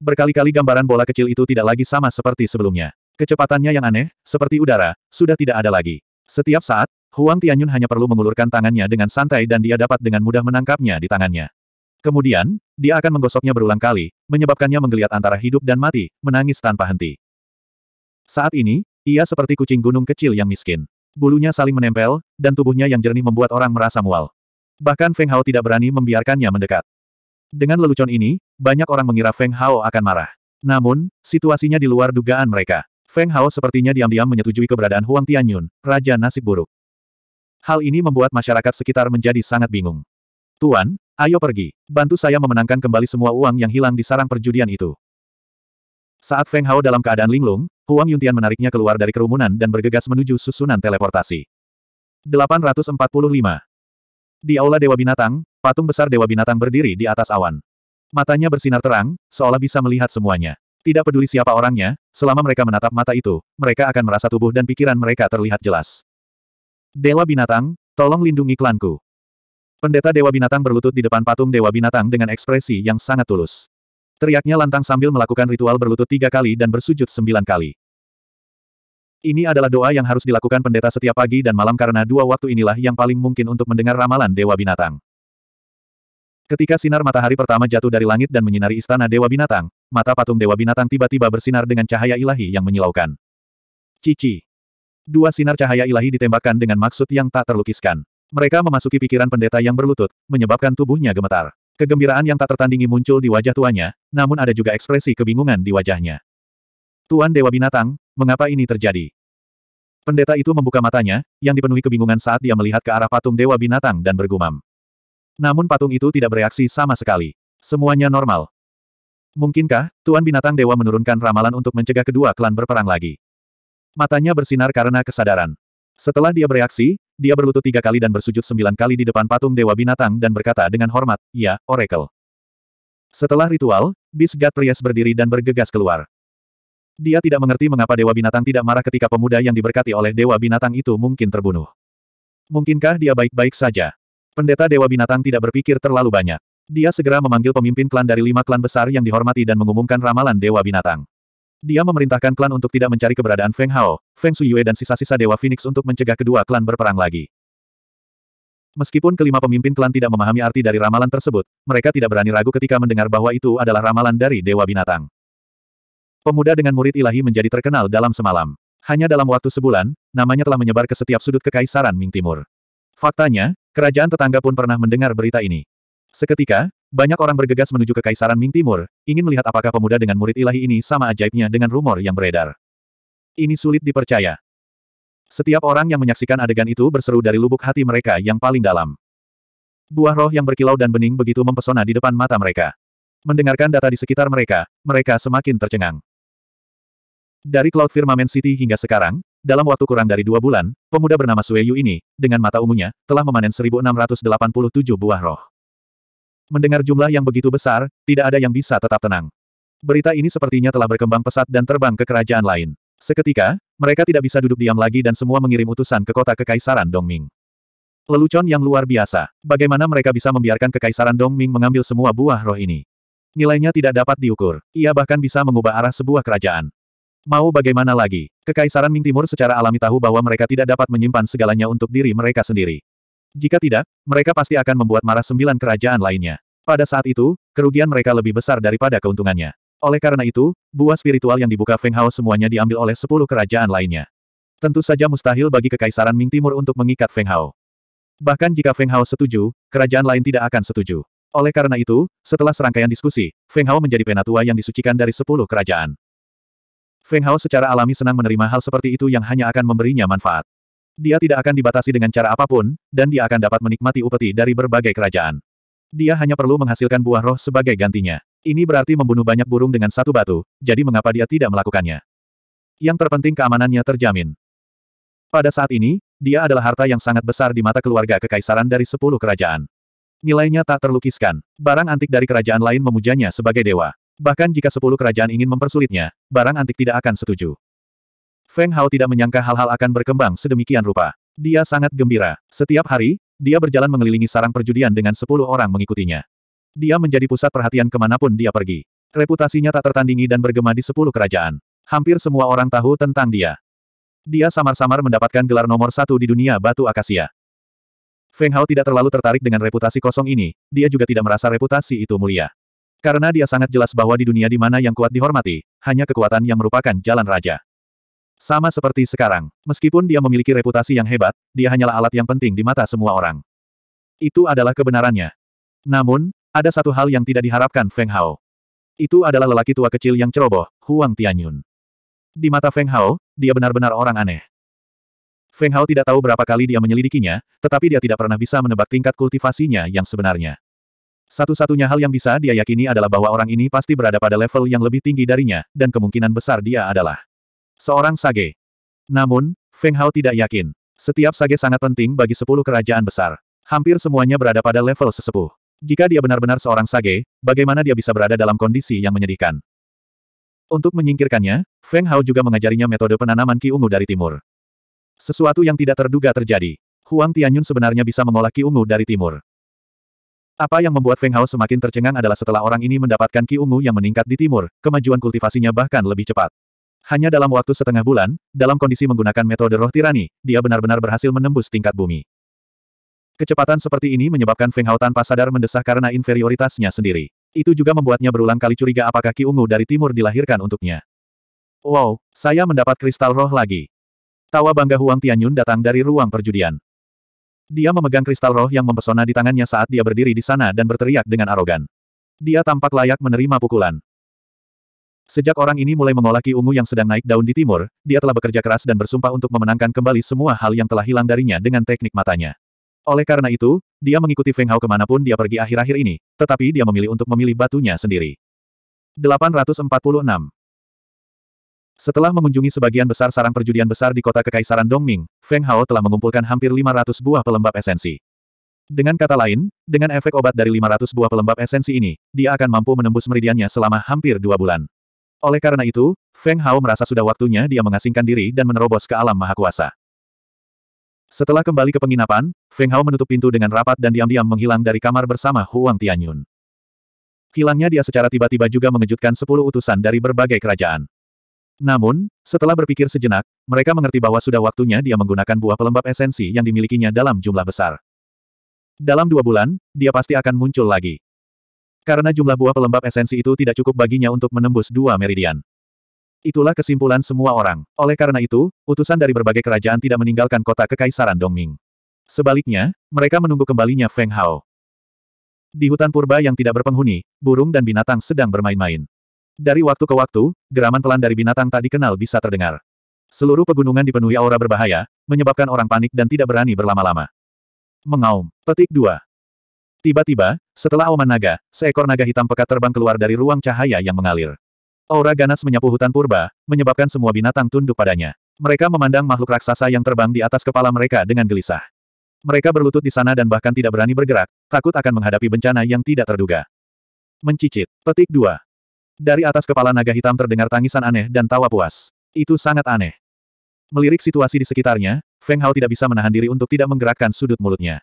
[SPEAKER 1] Berkali-kali gambaran bola kecil itu tidak lagi sama seperti sebelumnya. Kecepatannya yang aneh, seperti udara, sudah tidak ada lagi. Setiap saat, Huang Tianyun hanya perlu mengulurkan tangannya dengan santai dan dia dapat dengan mudah menangkapnya di tangannya. Kemudian, dia akan menggosoknya berulang kali, menyebabkannya menggeliat antara hidup dan mati, menangis tanpa henti. Saat ini, ia seperti kucing gunung kecil yang miskin. Bulunya saling menempel, dan tubuhnya yang jernih membuat orang merasa mual. Bahkan Feng Hao tidak berani membiarkannya mendekat. Dengan lelucon ini, banyak orang mengira Feng Hao akan marah. Namun, situasinya di luar dugaan mereka. Feng Hao sepertinya diam-diam menyetujui keberadaan Huang Tianyun, Raja Nasib Buruk. Hal ini membuat masyarakat sekitar menjadi sangat bingung. Tuan, ayo pergi. Bantu saya memenangkan kembali semua uang yang hilang di sarang perjudian itu. Saat Feng Hao dalam keadaan linglung, Huang Yuntian menariknya keluar dari kerumunan dan bergegas menuju susunan teleportasi. 845. Di Aula Dewa Binatang, patung besar Dewa Binatang berdiri di atas awan. Matanya bersinar terang, seolah bisa melihat semuanya. Tidak peduli siapa orangnya, selama mereka menatap mata itu, mereka akan merasa tubuh dan pikiran mereka terlihat jelas. Dewa Binatang, tolong lindungi klanku. Pendeta Dewa Binatang berlutut di depan patung Dewa Binatang dengan ekspresi yang sangat tulus. Teriaknya lantang sambil melakukan ritual berlutut tiga kali dan bersujud sembilan kali. Ini adalah doa yang harus dilakukan pendeta setiap pagi dan malam karena dua waktu inilah yang paling mungkin untuk mendengar ramalan Dewa Binatang. Ketika sinar matahari pertama jatuh dari langit dan menyinari istana Dewa Binatang, mata patung Dewa Binatang tiba-tiba bersinar dengan cahaya ilahi yang menyilaukan. Cici. Dua sinar cahaya ilahi ditembakkan dengan maksud yang tak terlukiskan. Mereka memasuki pikiran pendeta yang berlutut, menyebabkan tubuhnya gemetar. Kegembiraan yang tak tertandingi muncul di wajah tuannya, namun ada juga ekspresi kebingungan di wajahnya. Tuan Dewa Binatang, mengapa ini terjadi? Pendeta itu membuka matanya, yang dipenuhi kebingungan saat dia melihat ke arah patung Dewa Binatang dan bergumam. Namun patung itu tidak bereaksi sama sekali. Semuanya normal. Mungkinkah, Tuan Binatang Dewa menurunkan ramalan untuk mencegah kedua klan berperang lagi? Matanya bersinar karena kesadaran. Setelah dia bereaksi, dia berlutut tiga kali dan bersujud sembilan kali di depan patung Dewa Binatang dan berkata dengan hormat, Ya, Oracle. Setelah ritual, Beast God Priest berdiri dan bergegas keluar. Dia tidak mengerti mengapa Dewa Binatang tidak marah ketika pemuda yang diberkati oleh Dewa Binatang itu mungkin terbunuh. Mungkinkah dia baik-baik saja? Pendeta Dewa Binatang tidak berpikir terlalu banyak. Dia segera memanggil pemimpin klan dari lima klan besar yang dihormati dan mengumumkan ramalan Dewa Binatang. Dia memerintahkan klan untuk tidak mencari keberadaan Feng Hao, Feng Suyue dan sisa-sisa Dewa Phoenix untuk mencegah kedua klan berperang lagi. Meskipun kelima pemimpin klan tidak memahami arti dari ramalan tersebut, mereka tidak berani ragu ketika mendengar bahwa itu adalah ramalan dari Dewa Binatang. Pemuda dengan murid ilahi menjadi terkenal dalam semalam. Hanya dalam waktu sebulan, namanya telah menyebar ke setiap sudut kekaisaran Ming Timur. Faktanya, kerajaan tetangga pun pernah mendengar berita ini. Seketika, banyak orang bergegas menuju ke Kaisaran Ming Timur, ingin melihat apakah pemuda dengan murid ilahi ini sama ajaibnya dengan rumor yang beredar. Ini sulit dipercaya. Setiap orang yang menyaksikan adegan itu berseru dari lubuk hati mereka yang paling dalam. Buah roh yang berkilau dan bening begitu mempesona di depan mata mereka. Mendengarkan data di sekitar mereka, mereka semakin tercengang. Dari Cloud Firmament City hingga sekarang, dalam waktu kurang dari dua bulan, pemuda bernama Sueyu ini, dengan mata ungunya, telah memanen 1687 buah roh. Mendengar jumlah yang begitu besar, tidak ada yang bisa tetap tenang. Berita ini sepertinya telah berkembang pesat dan terbang ke kerajaan lain. Seketika, mereka tidak bisa duduk diam lagi dan semua mengirim utusan ke kota kekaisaran Dongming. Lelucon yang luar biasa. Bagaimana mereka bisa membiarkan kekaisaran Dongming mengambil semua buah roh ini? Nilainya tidak dapat diukur. Ia bahkan bisa mengubah arah sebuah kerajaan. Mau bagaimana lagi? Kekaisaran Ming Timur secara alami tahu bahwa mereka tidak dapat menyimpan segalanya untuk diri mereka sendiri. Jika tidak, mereka pasti akan membuat marah sembilan kerajaan lainnya. Pada saat itu, kerugian mereka lebih besar daripada keuntungannya. Oleh karena itu, buah spiritual yang dibuka Feng Hao semuanya diambil oleh sepuluh kerajaan lainnya. Tentu saja mustahil bagi Kekaisaran Ming Timur untuk mengikat Feng Hao. Bahkan jika Feng Hao setuju, kerajaan lain tidak akan setuju. Oleh karena itu, setelah serangkaian diskusi, Feng Hao menjadi penatua yang disucikan dari sepuluh kerajaan. Feng Hao secara alami senang menerima hal seperti itu yang hanya akan memberinya manfaat. Dia tidak akan dibatasi dengan cara apapun, dan dia akan dapat menikmati upeti dari berbagai kerajaan. Dia hanya perlu menghasilkan buah roh sebagai gantinya. Ini berarti membunuh banyak burung dengan satu batu, jadi mengapa dia tidak melakukannya? Yang terpenting keamanannya terjamin. Pada saat ini, dia adalah harta yang sangat besar di mata keluarga kekaisaran dari sepuluh kerajaan. Nilainya tak terlukiskan. Barang antik dari kerajaan lain memujanya sebagai dewa. Bahkan jika sepuluh kerajaan ingin mempersulitnya, barang antik tidak akan setuju. Feng Hao tidak menyangka hal-hal akan berkembang sedemikian rupa. Dia sangat gembira. Setiap hari, dia berjalan mengelilingi sarang perjudian dengan sepuluh orang mengikutinya. Dia menjadi pusat perhatian kemanapun dia pergi. Reputasinya tak tertandingi dan bergema di sepuluh kerajaan. Hampir semua orang tahu tentang dia. Dia samar-samar mendapatkan gelar nomor satu di dunia batu akasia. Feng Hao tidak terlalu tertarik dengan reputasi kosong ini, dia juga tidak merasa reputasi itu mulia. Karena dia sangat jelas bahwa di dunia di mana yang kuat dihormati, hanya kekuatan yang merupakan jalan raja. Sama seperti sekarang, meskipun dia memiliki reputasi yang hebat, dia hanyalah alat yang penting di mata semua orang. Itu adalah kebenarannya. Namun, ada satu hal yang tidak diharapkan Feng Hao. Itu adalah lelaki tua kecil yang ceroboh, Huang Tianyun. Di mata Feng Hao, dia benar-benar orang aneh. Feng Hao tidak tahu berapa kali dia menyelidikinya, tetapi dia tidak pernah bisa menebak tingkat kultivasinya yang sebenarnya. Satu-satunya hal yang bisa dia yakini adalah bahwa orang ini pasti berada pada level yang lebih tinggi darinya, dan kemungkinan besar dia adalah Seorang sage. Namun, Feng Hao tidak yakin. Setiap sage sangat penting bagi sepuluh kerajaan besar. Hampir semuanya berada pada level sesepuh. Jika dia benar-benar seorang sage, bagaimana dia bisa berada dalam kondisi yang menyedihkan? Untuk menyingkirkannya, Feng Hao juga mengajarinya metode penanaman ki ungu dari timur. Sesuatu yang tidak terduga terjadi. Huang Tianyun sebenarnya bisa mengolah ki ungu dari timur. Apa yang membuat Feng Hao semakin tercengang adalah setelah orang ini mendapatkan ki ungu yang meningkat di timur, kemajuan kultivasinya bahkan lebih cepat. Hanya dalam waktu setengah bulan, dalam kondisi menggunakan metode roh tirani, dia benar-benar berhasil menembus tingkat bumi. Kecepatan seperti ini menyebabkan Feng Hao tanpa sadar mendesah karena inferioritasnya sendiri. Itu juga membuatnya berulang kali curiga apakah Ki Ungu dari timur dilahirkan untuknya. Wow, saya mendapat kristal roh lagi. Tawa bangga Huang Tianyun datang dari ruang perjudian. Dia memegang kristal roh yang mempesona di tangannya saat dia berdiri di sana dan berteriak dengan arogan. Dia tampak layak menerima pukulan. Sejak orang ini mulai mengolaki ungu yang sedang naik daun di timur, dia telah bekerja keras dan bersumpah untuk memenangkan kembali semua hal yang telah hilang darinya dengan teknik matanya. Oleh karena itu, dia mengikuti Feng Hao kemanapun dia pergi akhir-akhir ini, tetapi dia memilih untuk memilih batunya sendiri. 846 Setelah mengunjungi sebagian besar sarang perjudian besar di kota Kekaisaran Dongming, Feng Hao telah mengumpulkan hampir 500 buah pelembab esensi. Dengan kata lain, dengan efek obat dari 500 buah pelembab esensi ini, dia akan mampu menembus meridiannya selama hampir dua bulan. Oleh karena itu, Feng Hao merasa sudah waktunya dia mengasingkan diri dan menerobos ke alam maha kuasa. Setelah kembali ke penginapan, Feng Hao menutup pintu dengan rapat dan diam-diam menghilang dari kamar bersama Huang Tianyun. Hilangnya dia secara tiba-tiba juga mengejutkan sepuluh utusan dari berbagai kerajaan. Namun, setelah berpikir sejenak, mereka mengerti bahwa sudah waktunya dia menggunakan buah pelembab esensi yang dimilikinya dalam jumlah besar. Dalam dua bulan, dia pasti akan muncul lagi. Karena jumlah buah pelembab esensi itu tidak cukup baginya untuk menembus dua meridian. Itulah kesimpulan semua orang. Oleh karena itu, utusan dari berbagai kerajaan tidak meninggalkan kota kekaisaran Dongming. Sebaliknya, mereka menunggu kembalinya Feng Hao. Di hutan purba yang tidak berpenghuni, burung dan binatang sedang bermain-main. Dari waktu ke waktu, geraman pelan dari binatang tak dikenal bisa terdengar. Seluruh pegunungan dipenuhi aura berbahaya, menyebabkan orang panik dan tidak berani berlama-lama. Mengaum. Petik 2. Tiba-tiba, setelah oman naga, seekor naga hitam pekat terbang keluar dari ruang cahaya yang mengalir. Aura ganas menyapu hutan purba, menyebabkan semua binatang tunduk padanya. Mereka memandang makhluk raksasa yang terbang di atas kepala mereka dengan gelisah. Mereka berlutut di sana dan bahkan tidak berani bergerak, takut akan menghadapi bencana yang tidak terduga. Mencicit. Petik dua. Dari atas kepala naga hitam terdengar tangisan aneh dan tawa puas. Itu sangat aneh. Melirik situasi di sekitarnya, Feng Hao tidak bisa menahan diri untuk tidak menggerakkan sudut mulutnya.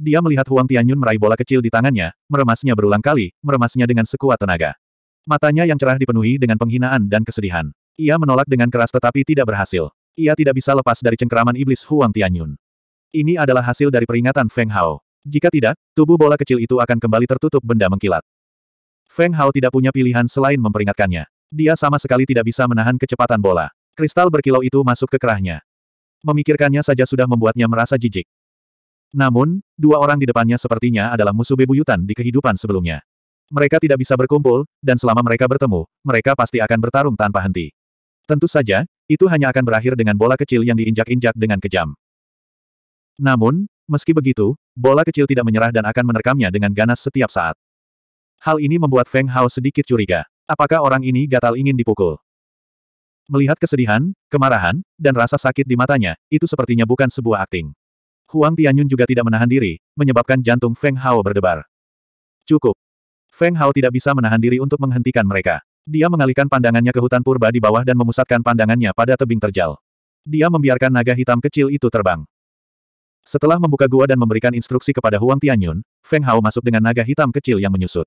[SPEAKER 1] Dia melihat Huang Tianyun meraih bola kecil di tangannya, meremasnya berulang kali, meremasnya dengan sekuat tenaga. Matanya yang cerah dipenuhi dengan penghinaan dan kesedihan. Ia menolak dengan keras tetapi tidak berhasil. Ia tidak bisa lepas dari cengkeraman iblis Huang Tianyun. Ini adalah hasil dari peringatan Feng Hao. Jika tidak, tubuh bola kecil itu akan kembali tertutup benda mengkilat. Feng Hao tidak punya pilihan selain memperingatkannya. Dia sama sekali tidak bisa menahan kecepatan bola. Kristal berkilau itu masuk ke kerahnya. Memikirkannya saja sudah membuatnya merasa jijik. Namun, dua orang di depannya sepertinya adalah musuh bebuyutan di kehidupan sebelumnya. Mereka tidak bisa berkumpul, dan selama mereka bertemu, mereka pasti akan bertarung tanpa henti. Tentu saja, itu hanya akan berakhir dengan bola kecil yang diinjak-injak dengan kejam. Namun, meski begitu, bola kecil tidak menyerah dan akan menerkamnya dengan ganas setiap saat. Hal ini membuat Feng Hao sedikit curiga. Apakah orang ini gatal ingin dipukul? Melihat kesedihan, kemarahan, dan rasa sakit di matanya, itu sepertinya bukan sebuah akting. Huang Tianyun juga tidak menahan diri, menyebabkan jantung Feng Hao berdebar. Cukup. Feng Hao tidak bisa menahan diri untuk menghentikan mereka. Dia mengalihkan pandangannya ke hutan purba di bawah dan memusatkan pandangannya pada tebing terjal. Dia membiarkan naga hitam kecil itu terbang. Setelah membuka gua dan memberikan instruksi kepada Huang Tianyun, Feng Hao masuk dengan naga hitam kecil yang menyusut.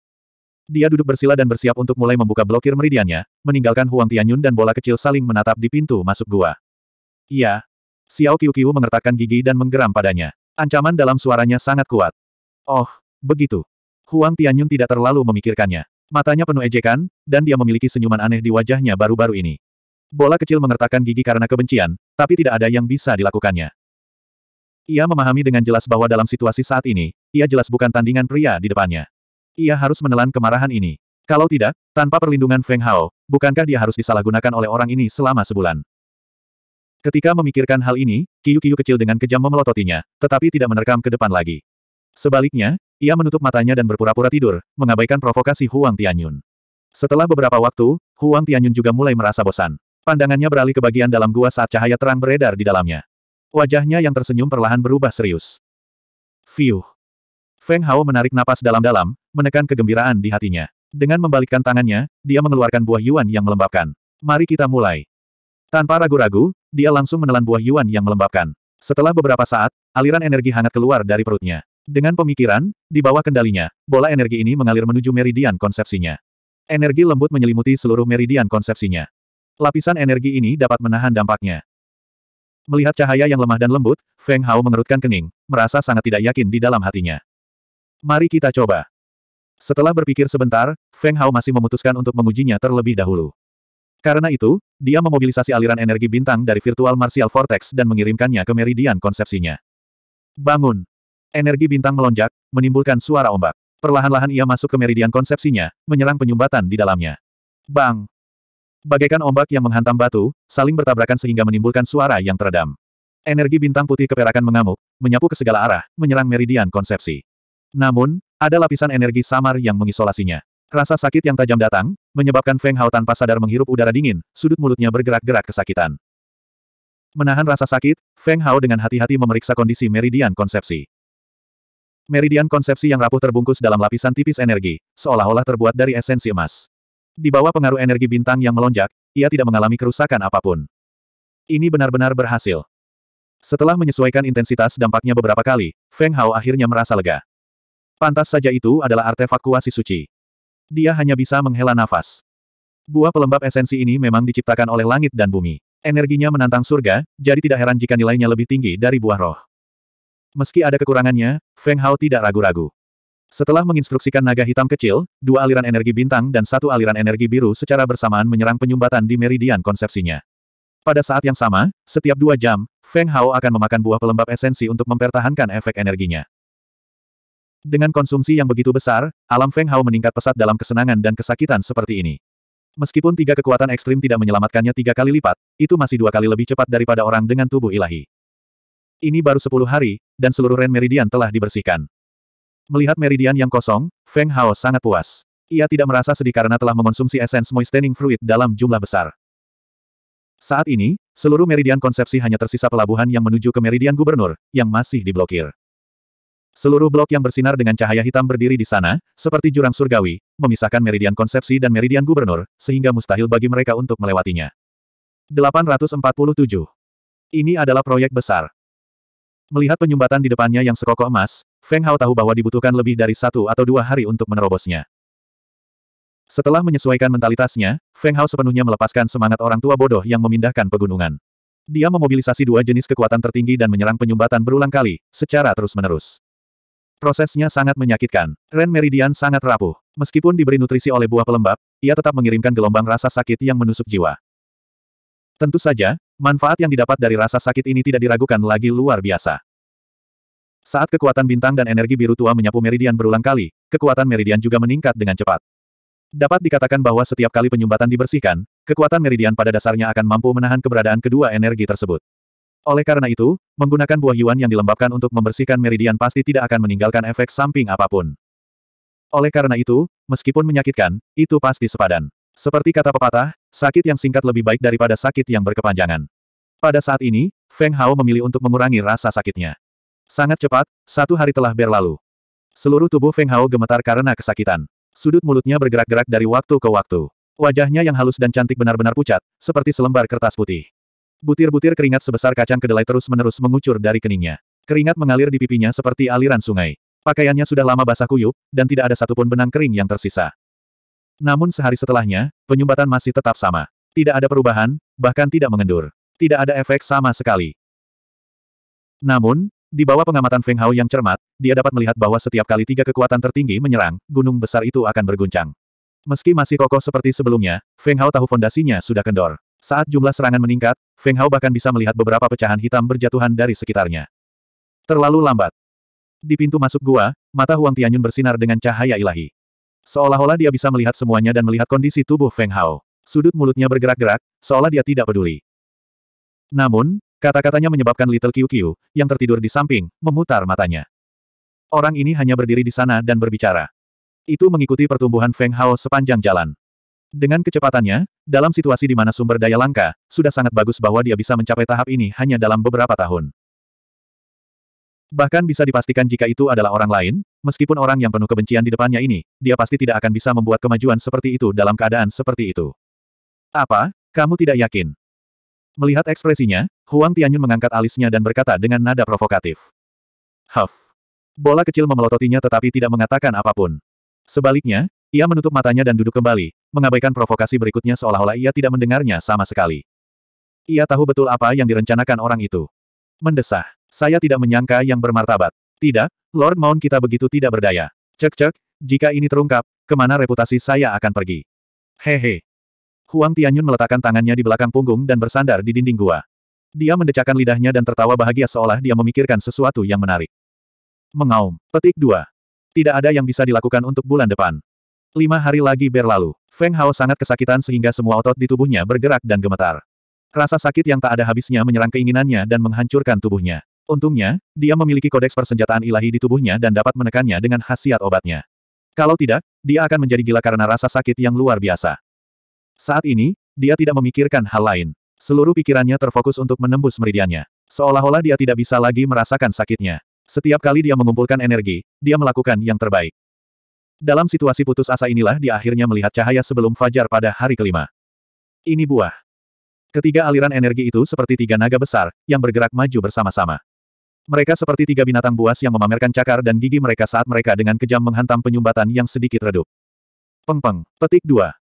[SPEAKER 1] Dia duduk bersila dan bersiap untuk mulai membuka blokir meridiannya, meninggalkan Huang Tianyun dan bola kecil saling menatap di pintu masuk gua. Iya, Xiao Qiu mengertakkan gigi dan menggeram padanya. Ancaman dalam suaranya sangat kuat. Oh, begitu. Huang Tianyun tidak terlalu memikirkannya. Matanya penuh ejekan, dan dia memiliki senyuman aneh di wajahnya baru-baru ini. Bola kecil mengertakkan gigi karena kebencian, tapi tidak ada yang bisa dilakukannya. Ia memahami dengan jelas bahwa dalam situasi saat ini, ia jelas bukan tandingan pria di depannya. Ia harus menelan kemarahan ini. Kalau tidak, tanpa perlindungan Feng Hao, bukankah dia harus disalahgunakan oleh orang ini selama sebulan? Ketika memikirkan hal ini, kiu-kiu kecil dengan kejam memelototinya, tetapi tidak menerkam ke depan lagi. Sebaliknya, ia menutup matanya dan berpura-pura tidur, mengabaikan provokasi Huang Tianyun. Setelah beberapa waktu, Huang Tianyun juga mulai merasa bosan. Pandangannya beralih ke bagian dalam gua saat cahaya terang beredar di dalamnya. Wajahnya yang tersenyum perlahan berubah serius. Fiuh. Feng Hao menarik napas dalam-dalam, menekan kegembiraan di hatinya. Dengan membalikkan tangannya, dia mengeluarkan buah yuan yang melembabkan. Mari kita mulai. Tanpa ragu-ragu, dia langsung menelan buah Yuan yang melembabkan. Setelah beberapa saat, aliran energi hangat keluar dari perutnya. Dengan pemikiran, di bawah kendalinya, bola energi ini mengalir menuju meridian konsepsinya. Energi lembut menyelimuti seluruh meridian konsepsinya. Lapisan energi ini dapat menahan dampaknya. Melihat cahaya yang lemah dan lembut, Feng Hao mengerutkan kening, merasa sangat tidak yakin di dalam hatinya. Mari kita coba. Setelah berpikir sebentar, Feng Hao masih memutuskan untuk mengujinya terlebih dahulu. Karena itu, dia memobilisasi aliran energi bintang dari virtual martial vortex dan mengirimkannya ke meridian konsepsinya. Bangun! Energi bintang melonjak, menimbulkan suara ombak. Perlahan-lahan ia masuk ke meridian konsepsinya, menyerang penyumbatan di dalamnya. Bang! Bagaikan ombak yang menghantam batu, saling bertabrakan sehingga menimbulkan suara yang teredam. Energi bintang putih keperakan mengamuk, menyapu ke segala arah, menyerang meridian konsepsi. Namun, ada lapisan energi samar yang mengisolasinya. Rasa sakit yang tajam datang, menyebabkan Feng Hao tanpa sadar menghirup udara dingin, sudut mulutnya bergerak-gerak kesakitan. Menahan rasa sakit, Feng Hao dengan hati-hati memeriksa kondisi meridian konsepsi. Meridian konsepsi yang rapuh terbungkus dalam lapisan tipis energi, seolah-olah terbuat dari esensi emas. Di bawah pengaruh energi bintang yang melonjak, ia tidak mengalami kerusakan apapun. Ini benar-benar berhasil. Setelah menyesuaikan intensitas dampaknya beberapa kali, Feng Hao akhirnya merasa lega. Pantas saja itu adalah artefak kuasi suci. Dia hanya bisa menghela nafas. Buah pelembab esensi ini memang diciptakan oleh langit dan bumi. Energinya menantang surga, jadi tidak heran jika nilainya lebih tinggi dari buah roh. Meski ada kekurangannya, Feng Hao tidak ragu-ragu. Setelah menginstruksikan naga hitam kecil, dua aliran energi bintang dan satu aliran energi biru secara bersamaan menyerang penyumbatan di meridian konsepsinya. Pada saat yang sama, setiap dua jam, Feng Hao akan memakan buah pelembab esensi untuk mempertahankan efek energinya. Dengan konsumsi yang begitu besar, alam Feng Hao meningkat pesat dalam kesenangan dan kesakitan seperti ini. Meskipun tiga kekuatan ekstrim tidak menyelamatkannya tiga kali lipat, itu masih dua kali lebih cepat daripada orang dengan tubuh ilahi. Ini baru sepuluh hari, dan seluruh Ren Meridian telah dibersihkan. Melihat meridian yang kosong, Feng Hao sangat puas. Ia tidak merasa sedih karena telah mengonsumsi esens moistening fruit dalam jumlah besar. Saat ini, seluruh meridian konsepsi hanya tersisa pelabuhan yang menuju ke meridian gubernur, yang masih diblokir. Seluruh blok yang bersinar dengan cahaya hitam berdiri di sana, seperti jurang surgawi, memisahkan meridian konsepsi dan meridian gubernur, sehingga mustahil bagi mereka untuk melewatinya. 847. Ini adalah proyek besar. Melihat penyumbatan di depannya yang sekokoh emas, Feng Hao tahu bahwa dibutuhkan lebih dari satu atau dua hari untuk menerobosnya. Setelah menyesuaikan mentalitasnya, Feng Hao sepenuhnya melepaskan semangat orang tua bodoh yang memindahkan pegunungan. Dia memobilisasi dua jenis kekuatan tertinggi dan menyerang penyumbatan berulang kali, secara terus-menerus. Prosesnya sangat menyakitkan. Ren Meridian sangat rapuh. Meskipun diberi nutrisi oleh buah pelembab, ia tetap mengirimkan gelombang rasa sakit yang menusuk jiwa. Tentu saja, manfaat yang didapat dari rasa sakit ini tidak diragukan lagi luar biasa. Saat kekuatan bintang dan energi biru tua menyapu meridian berulang kali, kekuatan meridian juga meningkat dengan cepat. Dapat dikatakan bahwa setiap kali penyumbatan dibersihkan, kekuatan meridian pada dasarnya akan mampu menahan keberadaan kedua energi tersebut. Oleh karena itu, menggunakan buah yuan yang dilembabkan untuk membersihkan meridian pasti tidak akan meninggalkan efek samping apapun. Oleh karena itu, meskipun menyakitkan, itu pasti sepadan. Seperti kata pepatah, sakit yang singkat lebih baik daripada sakit yang berkepanjangan. Pada saat ini, Feng Hao memilih untuk mengurangi rasa sakitnya. Sangat cepat, satu hari telah berlalu. Seluruh tubuh Feng Hao gemetar karena kesakitan. Sudut mulutnya bergerak-gerak dari waktu ke waktu. Wajahnya yang halus dan cantik benar-benar pucat, seperti selembar kertas putih. Butir-butir keringat sebesar kacang kedelai terus-menerus mengucur dari keningnya. Keringat mengalir di pipinya seperti aliran sungai. Pakaiannya sudah lama basah kuyup, dan tidak ada satupun benang kering yang tersisa. Namun sehari setelahnya, penyumbatan masih tetap sama. Tidak ada perubahan, bahkan tidak mengendur. Tidak ada efek sama sekali. Namun, di bawah pengamatan Feng Hao yang cermat, dia dapat melihat bahwa setiap kali tiga kekuatan tertinggi menyerang, gunung besar itu akan berguncang. Meski masih kokoh seperti sebelumnya, Feng Hao tahu fondasinya sudah kendor. Saat jumlah serangan meningkat, Feng Hao bahkan bisa melihat beberapa pecahan hitam berjatuhan dari sekitarnya. Terlalu lambat. Di pintu masuk gua, mata Huang Tianyun bersinar dengan cahaya ilahi. Seolah-olah dia bisa melihat semuanya dan melihat kondisi tubuh Feng Hao. Sudut mulutnya bergerak-gerak, seolah dia tidak peduli. Namun, kata-katanya menyebabkan Little Qiu Qiu, yang tertidur di samping, memutar matanya. Orang ini hanya berdiri di sana dan berbicara. Itu mengikuti pertumbuhan Feng Hao sepanjang jalan. Dengan kecepatannya, dalam situasi di mana sumber daya langka, sudah sangat bagus bahwa dia bisa mencapai tahap ini hanya dalam beberapa tahun. Bahkan bisa dipastikan jika itu adalah orang lain, meskipun orang yang penuh kebencian di depannya ini, dia pasti tidak akan bisa membuat kemajuan seperti itu dalam keadaan seperti itu. Apa? Kamu tidak yakin? Melihat ekspresinya, Huang Tianyun mengangkat alisnya dan berkata dengan nada provokatif. Huff. Bola kecil memelototinya, tetapi tidak mengatakan apapun. Sebaliknya, ia menutup matanya dan duduk kembali, mengabaikan provokasi berikutnya seolah-olah ia tidak mendengarnya sama sekali. Ia tahu betul apa yang direncanakan orang itu. Mendesah. Saya tidak menyangka yang bermartabat. Tidak, Lord Mount kita begitu tidak berdaya. Cek-cek, jika ini terungkap, kemana reputasi saya akan pergi? Hehe. Huang Tianyun meletakkan tangannya di belakang punggung dan bersandar di dinding gua. Dia mendecakkan lidahnya dan tertawa bahagia seolah dia memikirkan sesuatu yang menarik. Mengaum. Petik dua. Tidak ada yang bisa dilakukan untuk bulan depan. Lima hari lagi berlalu. Feng Hao sangat kesakitan sehingga semua otot di tubuhnya bergerak dan gemetar. Rasa sakit yang tak ada habisnya menyerang keinginannya dan menghancurkan tubuhnya. Untungnya, dia memiliki kodeks persenjataan ilahi di tubuhnya dan dapat menekannya dengan khasiat obatnya. Kalau tidak, dia akan menjadi gila karena rasa sakit yang luar biasa. Saat ini, dia tidak memikirkan hal lain. Seluruh pikirannya terfokus untuk menembus meridiannya. Seolah-olah dia tidak bisa lagi merasakan sakitnya. Setiap kali dia mengumpulkan energi, dia melakukan yang terbaik. Dalam situasi putus asa inilah dia akhirnya melihat cahaya sebelum fajar pada hari kelima. Ini buah. Ketiga aliran energi itu seperti tiga naga besar, yang bergerak maju bersama-sama. Mereka seperti tiga binatang buas yang memamerkan cakar dan gigi mereka saat mereka dengan kejam menghantam penyumbatan yang sedikit redup. Pengpeng, -peng, petik dua.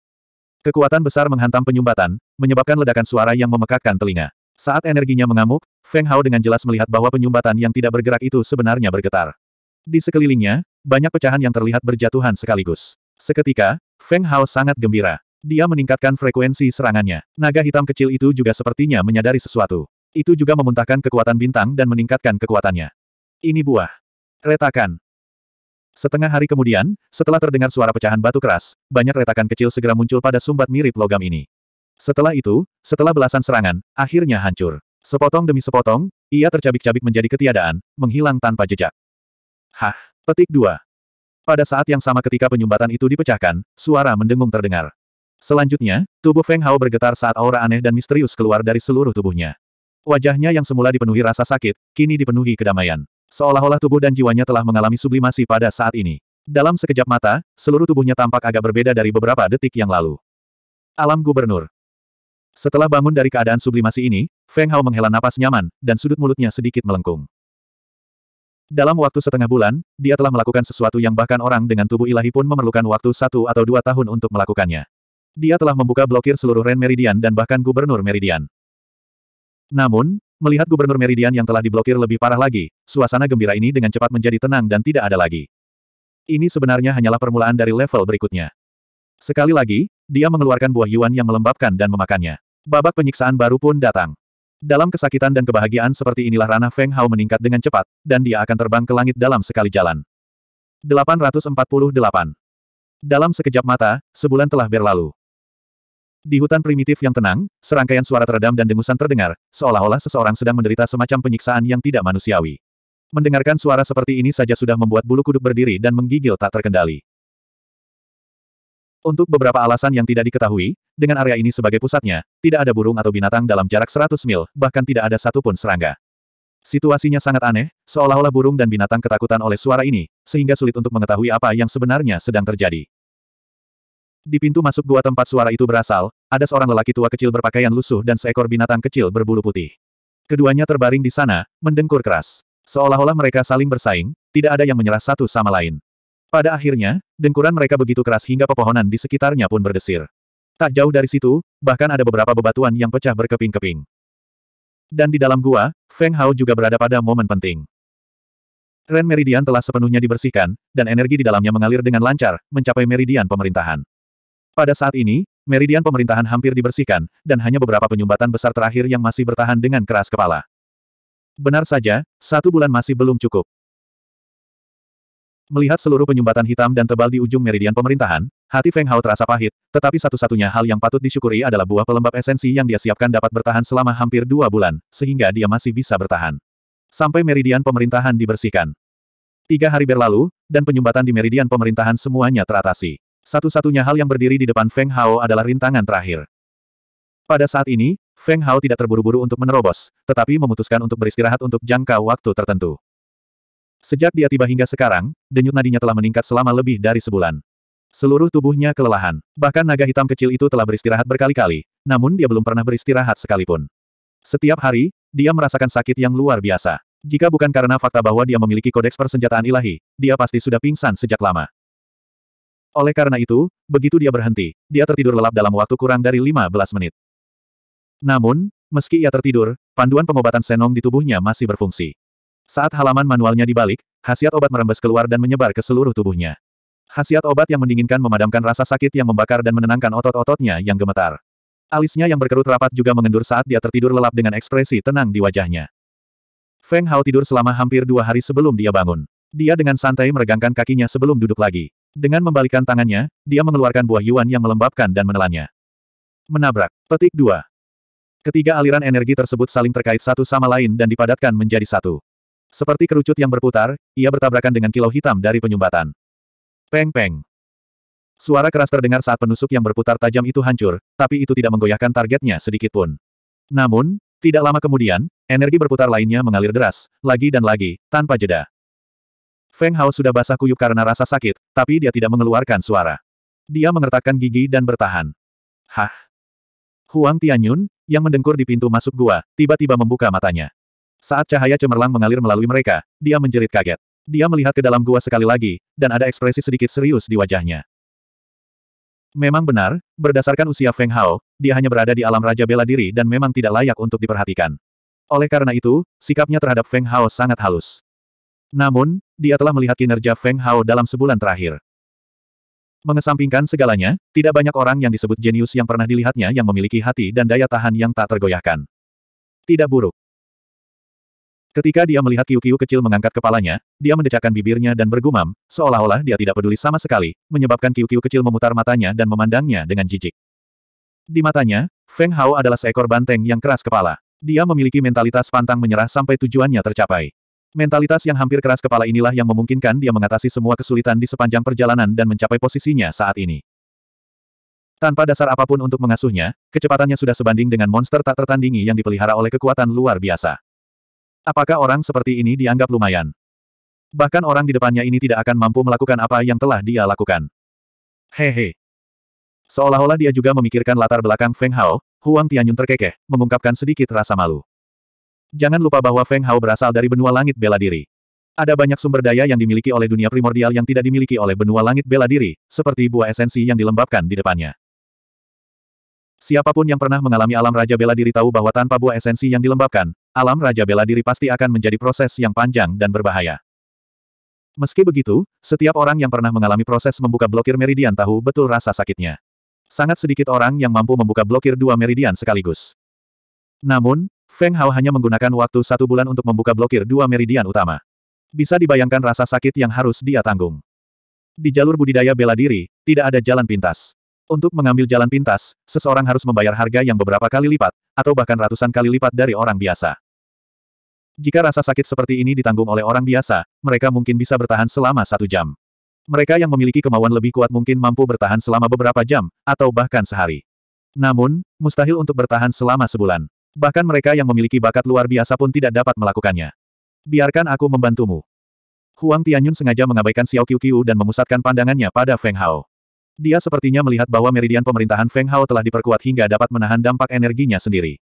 [SPEAKER 1] Kekuatan besar menghantam penyumbatan, menyebabkan ledakan suara yang memekakkan telinga. Saat energinya mengamuk, Feng Hao dengan jelas melihat bahwa penyumbatan yang tidak bergerak itu sebenarnya bergetar. Di sekelilingnya, banyak pecahan yang terlihat berjatuhan sekaligus. Seketika, Feng Hao sangat gembira. Dia meningkatkan frekuensi serangannya. Naga hitam kecil itu juga sepertinya menyadari sesuatu. Itu juga memuntahkan kekuatan bintang dan meningkatkan kekuatannya. Ini buah. Retakan. Setengah hari kemudian, setelah terdengar suara pecahan batu keras, banyak retakan kecil segera muncul pada sumbat mirip logam ini. Setelah itu, setelah belasan serangan, akhirnya hancur. Sepotong demi sepotong, ia tercabik-cabik menjadi ketiadaan, menghilang tanpa jejak. Hah? Petik 2. Pada saat yang sama ketika penyumbatan itu dipecahkan, suara mendengung terdengar. Selanjutnya, tubuh Feng Hao bergetar saat aura aneh dan misterius keluar dari seluruh tubuhnya. Wajahnya yang semula dipenuhi rasa sakit, kini dipenuhi kedamaian. Seolah-olah tubuh dan jiwanya telah mengalami sublimasi pada saat ini. Dalam sekejap mata, seluruh tubuhnya tampak agak berbeda dari beberapa detik yang lalu. Alam Gubernur Setelah bangun dari keadaan sublimasi ini, Feng Hao menghela napas nyaman, dan sudut mulutnya sedikit melengkung. Dalam waktu setengah bulan, dia telah melakukan sesuatu yang bahkan orang dengan tubuh ilahi pun memerlukan waktu satu atau dua tahun untuk melakukannya. Dia telah membuka blokir seluruh Ren Meridian dan bahkan Gubernur Meridian. Namun, melihat Gubernur Meridian yang telah diblokir lebih parah lagi, suasana gembira ini dengan cepat menjadi tenang dan tidak ada lagi. Ini sebenarnya hanyalah permulaan dari level berikutnya. Sekali lagi, dia mengeluarkan buah yuan yang melembabkan dan memakannya. Babak penyiksaan baru pun datang. Dalam kesakitan dan kebahagiaan seperti inilah ranah Feng Hao meningkat dengan cepat, dan dia akan terbang ke langit dalam sekali jalan. 848. Dalam sekejap mata, sebulan telah berlalu. Di hutan primitif yang tenang, serangkaian suara teredam dan dengusan terdengar, seolah-olah seseorang sedang menderita semacam penyiksaan yang tidak manusiawi. Mendengarkan suara seperti ini saja sudah membuat bulu kuduk berdiri dan menggigil tak terkendali. Untuk beberapa alasan yang tidak diketahui, dengan area ini sebagai pusatnya, tidak ada burung atau binatang dalam jarak 100 mil, bahkan tidak ada satupun serangga. Situasinya sangat aneh, seolah-olah burung dan binatang ketakutan oleh suara ini, sehingga sulit untuk mengetahui apa yang sebenarnya sedang terjadi. Di pintu masuk gua tempat suara itu berasal, ada seorang lelaki tua kecil berpakaian lusuh dan seekor binatang kecil berbulu putih. Keduanya terbaring di sana, mendengkur keras. Seolah-olah mereka saling bersaing, tidak ada yang menyerah satu sama lain. Pada akhirnya, dengkuran mereka begitu keras hingga pepohonan di sekitarnya pun berdesir. Tak jauh dari situ, bahkan ada beberapa bebatuan yang pecah berkeping-keping. Dan di dalam gua, Feng Hao juga berada pada momen penting. Ren Meridian telah sepenuhnya dibersihkan, dan energi di dalamnya mengalir dengan lancar, mencapai meridian pemerintahan. Pada saat ini, meridian pemerintahan hampir dibersihkan, dan hanya beberapa penyumbatan besar terakhir yang masih bertahan dengan keras kepala. Benar saja, satu bulan masih belum cukup. Melihat seluruh penyumbatan hitam dan tebal di ujung meridian pemerintahan, hati Feng Hao terasa pahit, tetapi satu-satunya hal yang patut disyukuri adalah buah pelembab esensi yang dia siapkan dapat bertahan selama hampir dua bulan, sehingga dia masih bisa bertahan. Sampai meridian pemerintahan dibersihkan. Tiga hari berlalu, dan penyumbatan di meridian pemerintahan semuanya teratasi. Satu-satunya hal yang berdiri di depan Feng Hao adalah rintangan terakhir. Pada saat ini, Feng Hao tidak terburu-buru untuk menerobos, tetapi memutuskan untuk beristirahat untuk jangka waktu tertentu. Sejak dia tiba hingga sekarang, denyut nadinya telah meningkat selama lebih dari sebulan. Seluruh tubuhnya kelelahan. Bahkan naga hitam kecil itu telah beristirahat berkali-kali, namun dia belum pernah beristirahat sekalipun. Setiap hari, dia merasakan sakit yang luar biasa. Jika bukan karena fakta bahwa dia memiliki kodeks persenjataan ilahi, dia pasti sudah pingsan sejak lama. Oleh karena itu, begitu dia berhenti, dia tertidur lelap dalam waktu kurang dari 15 menit. Namun, meski ia tertidur, panduan pengobatan Senong di tubuhnya masih berfungsi. Saat halaman manualnya dibalik, khasiat obat merembes keluar dan menyebar ke seluruh tubuhnya. Khasiat obat yang mendinginkan memadamkan rasa sakit yang membakar dan menenangkan otot-ototnya yang gemetar. Alisnya yang berkerut rapat juga mengendur saat dia tertidur lelap dengan ekspresi tenang di wajahnya. Feng Hao tidur selama hampir dua hari sebelum dia bangun. Dia dengan santai meregangkan kakinya sebelum duduk lagi. Dengan membalikan tangannya, dia mengeluarkan buah yuan yang melembabkan dan menelannya. Menabrak. Petik 2. Ketiga aliran energi tersebut saling terkait satu sama lain dan dipadatkan menjadi satu. Seperti kerucut yang berputar, ia bertabrakan dengan kilau hitam dari penyumbatan. Peng-peng. Suara keras terdengar saat penusuk yang berputar tajam itu hancur, tapi itu tidak menggoyahkan targetnya sedikitpun. Namun, tidak lama kemudian, energi berputar lainnya mengalir deras, lagi dan lagi, tanpa jeda. Feng Hao sudah basah kuyup karena rasa sakit, tapi dia tidak mengeluarkan suara. Dia mengertakkan gigi dan bertahan. Hah? Huang Tianyun, yang mendengkur di pintu masuk gua, tiba-tiba membuka matanya. Saat cahaya cemerlang mengalir melalui mereka, dia menjerit kaget. Dia melihat ke dalam gua sekali lagi, dan ada ekspresi sedikit serius di wajahnya. Memang benar, berdasarkan usia Feng Hao, dia hanya berada di alam Raja Bela Diri dan memang tidak layak untuk diperhatikan. Oleh karena itu, sikapnya terhadap Feng Hao sangat halus. Namun, dia telah melihat kinerja Feng Hao dalam sebulan terakhir. Mengesampingkan segalanya, tidak banyak orang yang disebut jenius yang pernah dilihatnya yang memiliki hati dan daya tahan yang tak tergoyahkan. Tidak buruk. Ketika dia melihat kiu-kiu kecil mengangkat kepalanya, dia mendecakkan bibirnya dan bergumam, seolah-olah dia tidak peduli sama sekali, menyebabkan kiu-kiu kecil memutar matanya dan memandangnya dengan jijik. Di matanya, Feng Hao adalah seekor banteng yang keras kepala. Dia memiliki mentalitas pantang menyerah sampai tujuannya tercapai. Mentalitas yang hampir keras kepala inilah yang memungkinkan dia mengatasi semua kesulitan di sepanjang perjalanan dan mencapai posisinya saat ini. Tanpa dasar apapun untuk mengasuhnya, kecepatannya sudah sebanding dengan monster tak tertandingi yang dipelihara oleh kekuatan luar biasa. Apakah orang seperti ini dianggap lumayan? Bahkan orang di depannya ini tidak akan mampu melakukan apa yang telah dia lakukan. Hehe. Seolah-olah dia juga memikirkan latar belakang Feng Hao, Huang Tianyun terkekeh, mengungkapkan sedikit rasa malu. Jangan lupa bahwa Feng Hao berasal dari benua langit bela diri. Ada banyak sumber daya yang dimiliki oleh dunia primordial yang tidak dimiliki oleh benua langit bela diri, seperti buah esensi yang dilembabkan di depannya. Siapapun yang pernah mengalami alam Raja Bela Diri tahu bahwa tanpa buah esensi yang dilembabkan, alam Raja Bela Diri pasti akan menjadi proses yang panjang dan berbahaya. Meski begitu, setiap orang yang pernah mengalami proses membuka blokir meridian tahu betul rasa sakitnya. Sangat sedikit orang yang mampu membuka blokir dua meridian sekaligus. Namun, Feng Hao hanya menggunakan waktu satu bulan untuk membuka blokir dua meridian utama. Bisa dibayangkan rasa sakit yang harus dia tanggung. Di jalur budidaya bela diri, tidak ada jalan pintas. Untuk mengambil jalan pintas, seseorang harus membayar harga yang beberapa kali lipat, atau bahkan ratusan kali lipat dari orang biasa. Jika rasa sakit seperti ini ditanggung oleh orang biasa, mereka mungkin bisa bertahan selama satu jam. Mereka yang memiliki kemauan lebih kuat mungkin mampu bertahan selama beberapa jam, atau bahkan sehari. Namun, mustahil untuk bertahan selama sebulan. Bahkan mereka yang memiliki bakat luar biasa pun tidak dapat melakukannya. Biarkan aku membantumu. Huang Tianyun sengaja mengabaikan Xiao Qiu dan memusatkan pandangannya pada Feng Hao. Dia sepertinya melihat bahwa meridian pemerintahan Feng Hao telah diperkuat hingga dapat menahan dampak energinya sendiri.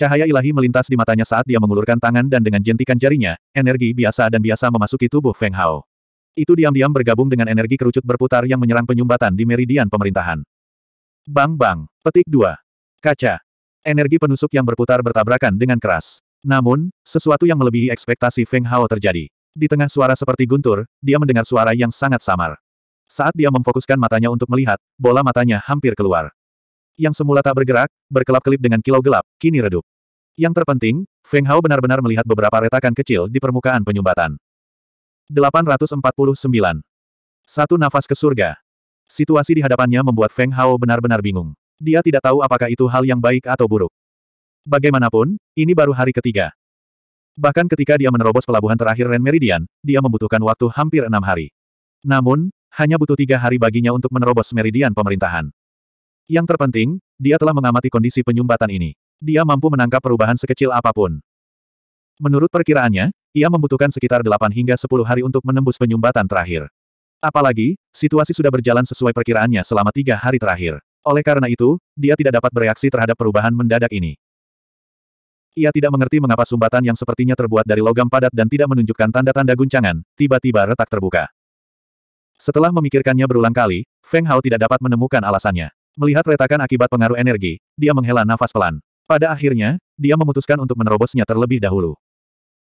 [SPEAKER 1] Cahaya ilahi melintas di matanya saat dia mengulurkan tangan dan dengan jentikan jarinya, energi biasa dan biasa memasuki tubuh Feng Hao. Itu diam-diam bergabung dengan energi kerucut berputar yang menyerang penyumbatan di meridian pemerintahan. Bang bang, petik dua. Kaca. Energi penusuk yang berputar bertabrakan dengan keras. Namun, sesuatu yang melebihi ekspektasi Feng Hao terjadi. Di tengah suara seperti guntur, dia mendengar suara yang sangat samar. Saat dia memfokuskan matanya untuk melihat, bola matanya hampir keluar. Yang semula tak bergerak, berkelap-kelip dengan kilau gelap, kini redup. Yang terpenting, Feng Hao benar-benar melihat beberapa retakan kecil di permukaan penyumbatan. 849. Satu nafas ke surga. Situasi di hadapannya membuat Feng Hao benar-benar bingung. Dia tidak tahu apakah itu hal yang baik atau buruk. Bagaimanapun, ini baru hari ketiga. Bahkan ketika dia menerobos pelabuhan terakhir Ren Meridian, dia membutuhkan waktu hampir enam hari. Namun, hanya butuh tiga hari baginya untuk menerobos meridian pemerintahan. Yang terpenting, dia telah mengamati kondisi penyumbatan ini. Dia mampu menangkap perubahan sekecil apapun. Menurut perkiraannya, ia membutuhkan sekitar 8 hingga 10 hari untuk menembus penyumbatan terakhir. Apalagi, situasi sudah berjalan sesuai perkiraannya selama tiga hari terakhir. Oleh karena itu, dia tidak dapat bereaksi terhadap perubahan mendadak ini. Ia tidak mengerti mengapa sumbatan yang sepertinya terbuat dari logam padat dan tidak menunjukkan tanda-tanda guncangan, tiba-tiba retak terbuka. Setelah memikirkannya berulang kali, Feng Hao tidak dapat menemukan alasannya. Melihat retakan akibat pengaruh energi, dia menghela nafas pelan. Pada akhirnya, dia memutuskan untuk menerobosnya terlebih dahulu.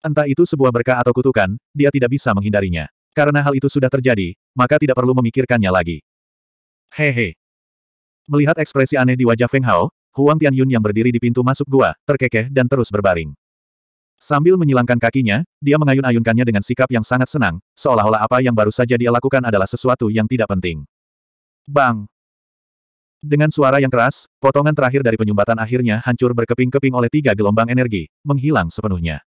[SPEAKER 1] Entah itu sebuah berkah atau kutukan, dia tidak bisa menghindarinya. Karena hal itu sudah terjadi, maka tidak perlu memikirkannya lagi. Hehe. Melihat ekspresi aneh di wajah Feng Hao, Huang Tianyun yang berdiri di pintu masuk gua, terkekeh dan terus berbaring. Sambil menyilangkan kakinya, dia mengayun-ayunkannya dengan sikap yang sangat senang, seolah-olah apa yang baru saja dia lakukan adalah sesuatu yang tidak penting. Bang! Dengan suara yang keras, potongan terakhir dari penyumbatan akhirnya hancur berkeping-keping oleh tiga gelombang energi, menghilang sepenuhnya.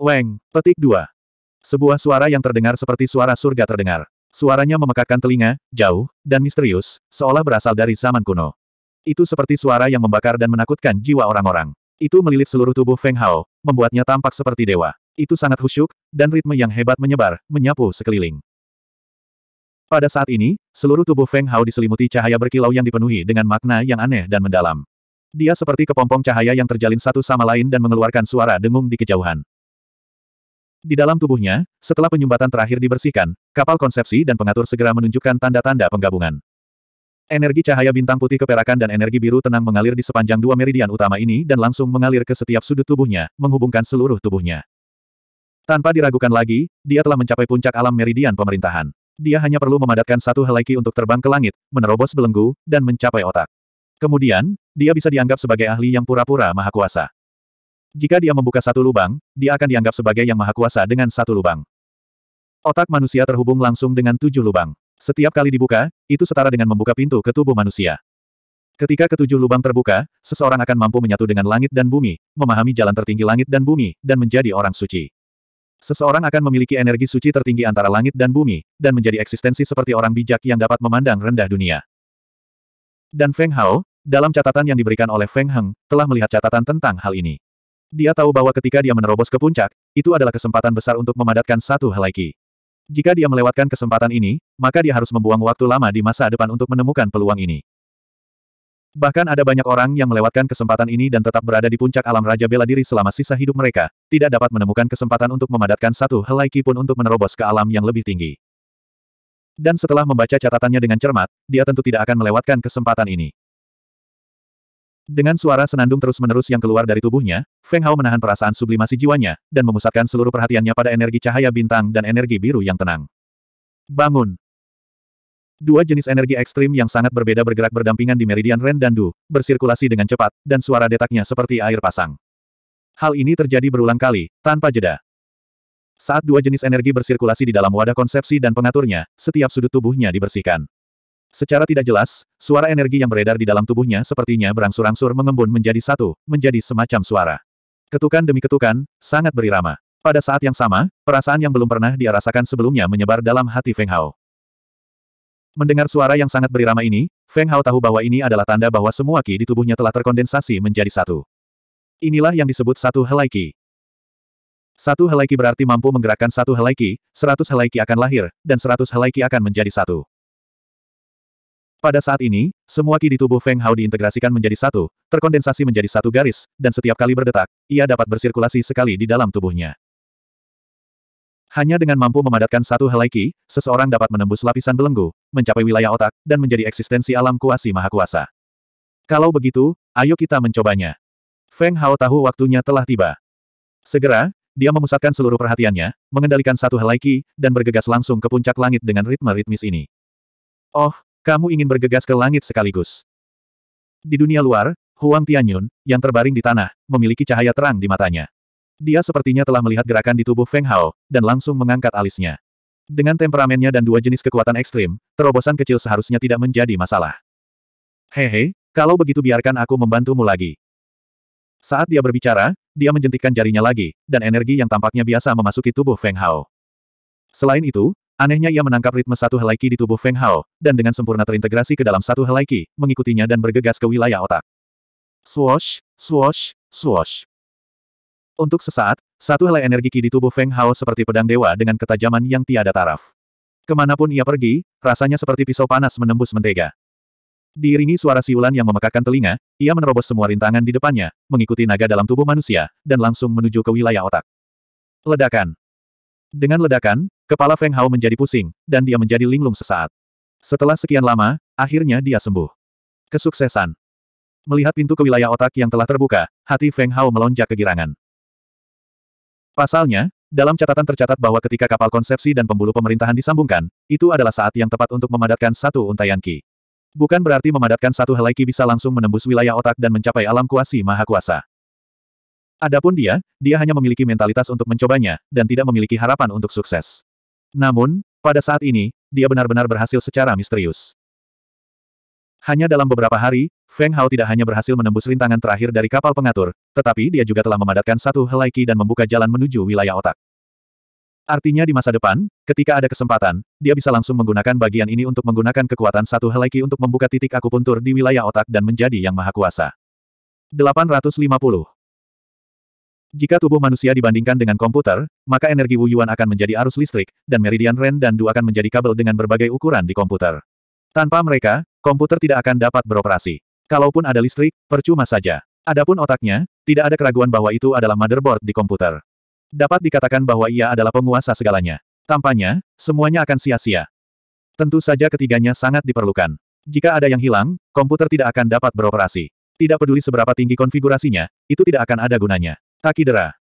[SPEAKER 1] Weng, petik dua. Sebuah suara yang terdengar seperti suara surga terdengar. Suaranya memekakkan telinga, jauh, dan misterius, seolah berasal dari zaman kuno. Itu seperti suara yang membakar dan menakutkan jiwa orang-orang. Itu melilit seluruh tubuh Feng Hao, membuatnya tampak seperti dewa. Itu sangat khusyuk, dan ritme yang hebat menyebar, menyapu sekeliling. Pada saat ini, seluruh tubuh Feng Hao diselimuti cahaya berkilau yang dipenuhi dengan makna yang aneh dan mendalam. Dia seperti kepompong cahaya yang terjalin satu sama lain dan mengeluarkan suara dengung di kejauhan. Di dalam tubuhnya, setelah penyumbatan terakhir dibersihkan, kapal konsepsi dan pengatur segera menunjukkan tanda-tanda penggabungan. Energi cahaya bintang putih keperakan dan energi biru tenang mengalir di sepanjang dua meridian utama ini dan langsung mengalir ke setiap sudut tubuhnya, menghubungkan seluruh tubuhnya. Tanpa diragukan lagi, dia telah mencapai puncak alam meridian pemerintahan. Dia hanya perlu memadatkan satu helai untuk terbang ke langit, menerobos belenggu, dan mencapai otak. Kemudian, dia bisa dianggap sebagai ahli yang pura-pura maha kuasa. Jika dia membuka satu lubang, dia akan dianggap sebagai yang maha kuasa dengan satu lubang. Otak manusia terhubung langsung dengan tujuh lubang. Setiap kali dibuka, itu setara dengan membuka pintu ke tubuh manusia. Ketika ketujuh lubang terbuka, seseorang akan mampu menyatu dengan langit dan bumi, memahami jalan tertinggi langit dan bumi, dan menjadi orang suci. Seseorang akan memiliki energi suci tertinggi antara langit dan bumi, dan menjadi eksistensi seperti orang bijak yang dapat memandang rendah dunia. Dan Feng Hao, dalam catatan yang diberikan oleh Feng Heng, telah melihat catatan tentang hal ini. Dia tahu bahwa ketika dia menerobos ke puncak, itu adalah kesempatan besar untuk memadatkan satu helai ki. Jika dia melewatkan kesempatan ini, maka dia harus membuang waktu lama di masa depan untuk menemukan peluang ini. Bahkan ada banyak orang yang melewatkan kesempatan ini dan tetap berada di puncak alam Raja Bela Diri selama sisa hidup mereka, tidak dapat menemukan kesempatan untuk memadatkan satu helai ki pun untuk menerobos ke alam yang lebih tinggi. Dan setelah membaca catatannya dengan cermat, dia tentu tidak akan melewatkan kesempatan ini. Dengan suara senandung terus-menerus yang keluar dari tubuhnya, Feng Hao menahan perasaan sublimasi jiwanya, dan memusatkan seluruh perhatiannya pada energi cahaya bintang dan energi biru yang tenang. Bangun! Dua jenis energi ekstrim yang sangat berbeda bergerak berdampingan di meridian Ren dan Du, bersirkulasi dengan cepat, dan suara detaknya seperti air pasang. Hal ini terjadi berulang kali, tanpa jeda. Saat dua jenis energi bersirkulasi di dalam wadah konsepsi dan pengaturnya, setiap sudut tubuhnya dibersihkan. Secara tidak jelas, suara energi yang beredar di dalam tubuhnya sepertinya berangsur-angsur mengembun menjadi satu, menjadi semacam suara. Ketukan demi ketukan, sangat berirama. Pada saat yang sama, perasaan yang belum pernah dia rasakan sebelumnya menyebar dalam hati Feng Hao. Mendengar suara yang sangat berirama ini, Feng Hao tahu bahwa ini adalah tanda bahwa semua ki di tubuhnya telah terkondensasi menjadi satu. Inilah yang disebut satu helai ki. Satu helai ki berarti mampu menggerakkan satu helai ki, seratus helai ki akan lahir, dan seratus helai ki akan menjadi satu. Pada saat ini, semua ki di tubuh Feng Hao diintegrasikan menjadi satu, terkondensasi menjadi satu garis, dan setiap kali berdetak, ia dapat bersirkulasi sekali di dalam tubuhnya. Hanya dengan mampu memadatkan satu helai ki, seseorang dapat menembus lapisan belenggu, mencapai wilayah otak, dan menjadi eksistensi alam kuasi maha kuasa. Kalau begitu, ayo kita mencobanya. Feng Hao tahu waktunya telah tiba. Segera, dia memusatkan seluruh perhatiannya, mengendalikan satu helai ki, dan bergegas langsung ke puncak langit dengan ritme ritmis ini. Oh, kamu ingin bergegas ke langit sekaligus. Di dunia luar, Huang Tianyun, yang terbaring di tanah, memiliki cahaya terang di matanya. Dia sepertinya telah melihat gerakan di tubuh Feng Hao, dan langsung mengangkat alisnya. Dengan temperamennya dan dua jenis kekuatan ekstrim, terobosan kecil seharusnya tidak menjadi masalah. Hehe, kalau begitu biarkan aku membantumu lagi. Saat dia berbicara, dia menjentikkan jarinya lagi, dan energi yang tampaknya biasa memasuki tubuh Feng Hao. Selain itu, Anehnya ia menangkap ritme satu helai di tubuh Feng Hao, dan dengan sempurna terintegrasi ke dalam satu helai mengikutinya dan bergegas ke wilayah otak. Swoosh, swoosh, swoosh. Untuk sesaat, satu helai energi ki di tubuh Feng Hao seperti pedang dewa dengan ketajaman yang tiada taraf. Kemanapun ia pergi, rasanya seperti pisau panas menembus mentega. Diiringi suara siulan yang memekakan telinga, ia menerobos semua rintangan di depannya, mengikuti naga dalam tubuh manusia, dan langsung menuju ke wilayah otak. Ledakan. Dengan ledakan, Kepala Feng Hao menjadi pusing, dan dia menjadi linglung sesaat. Setelah sekian lama, akhirnya dia sembuh. Kesuksesan. Melihat pintu ke wilayah otak yang telah terbuka, hati Feng Hao melonjak kegirangan. Pasalnya, dalam catatan tercatat bahwa ketika kapal konsepsi dan pembuluh pemerintahan disambungkan, itu adalah saat yang tepat untuk memadatkan satu untayan ki. Bukan berarti memadatkan satu helai ki bisa langsung menembus wilayah otak dan mencapai alam kuasi maha kuasa. Adapun dia, dia hanya memiliki mentalitas untuk mencobanya, dan tidak memiliki harapan untuk sukses. Namun, pada saat ini, dia benar-benar berhasil secara misterius. Hanya dalam beberapa hari, Feng Hao tidak hanya berhasil menembus rintangan terakhir dari kapal pengatur, tetapi dia juga telah memadatkan satu helai ki dan membuka jalan menuju wilayah otak. Artinya di masa depan, ketika ada kesempatan, dia bisa langsung menggunakan bagian ini untuk menggunakan kekuatan satu helai ki untuk membuka titik akupuntur di wilayah otak dan menjadi yang maha kuasa. 850 jika tubuh manusia dibandingkan dengan komputer, maka energi Wu Yuan akan menjadi arus listrik, dan meridian Ren dan Du akan menjadi kabel dengan berbagai ukuran di komputer. Tanpa mereka, komputer tidak akan dapat beroperasi. Kalaupun ada listrik, percuma saja. Adapun otaknya, tidak ada keraguan bahwa itu adalah motherboard di komputer. Dapat dikatakan bahwa ia adalah penguasa segalanya. Tampaknya, semuanya akan sia-sia. Tentu saja ketiganya sangat diperlukan. Jika ada yang hilang, komputer tidak akan dapat beroperasi. Tidak peduli seberapa tinggi konfigurasinya, itu tidak akan ada gunanya. Hakidera.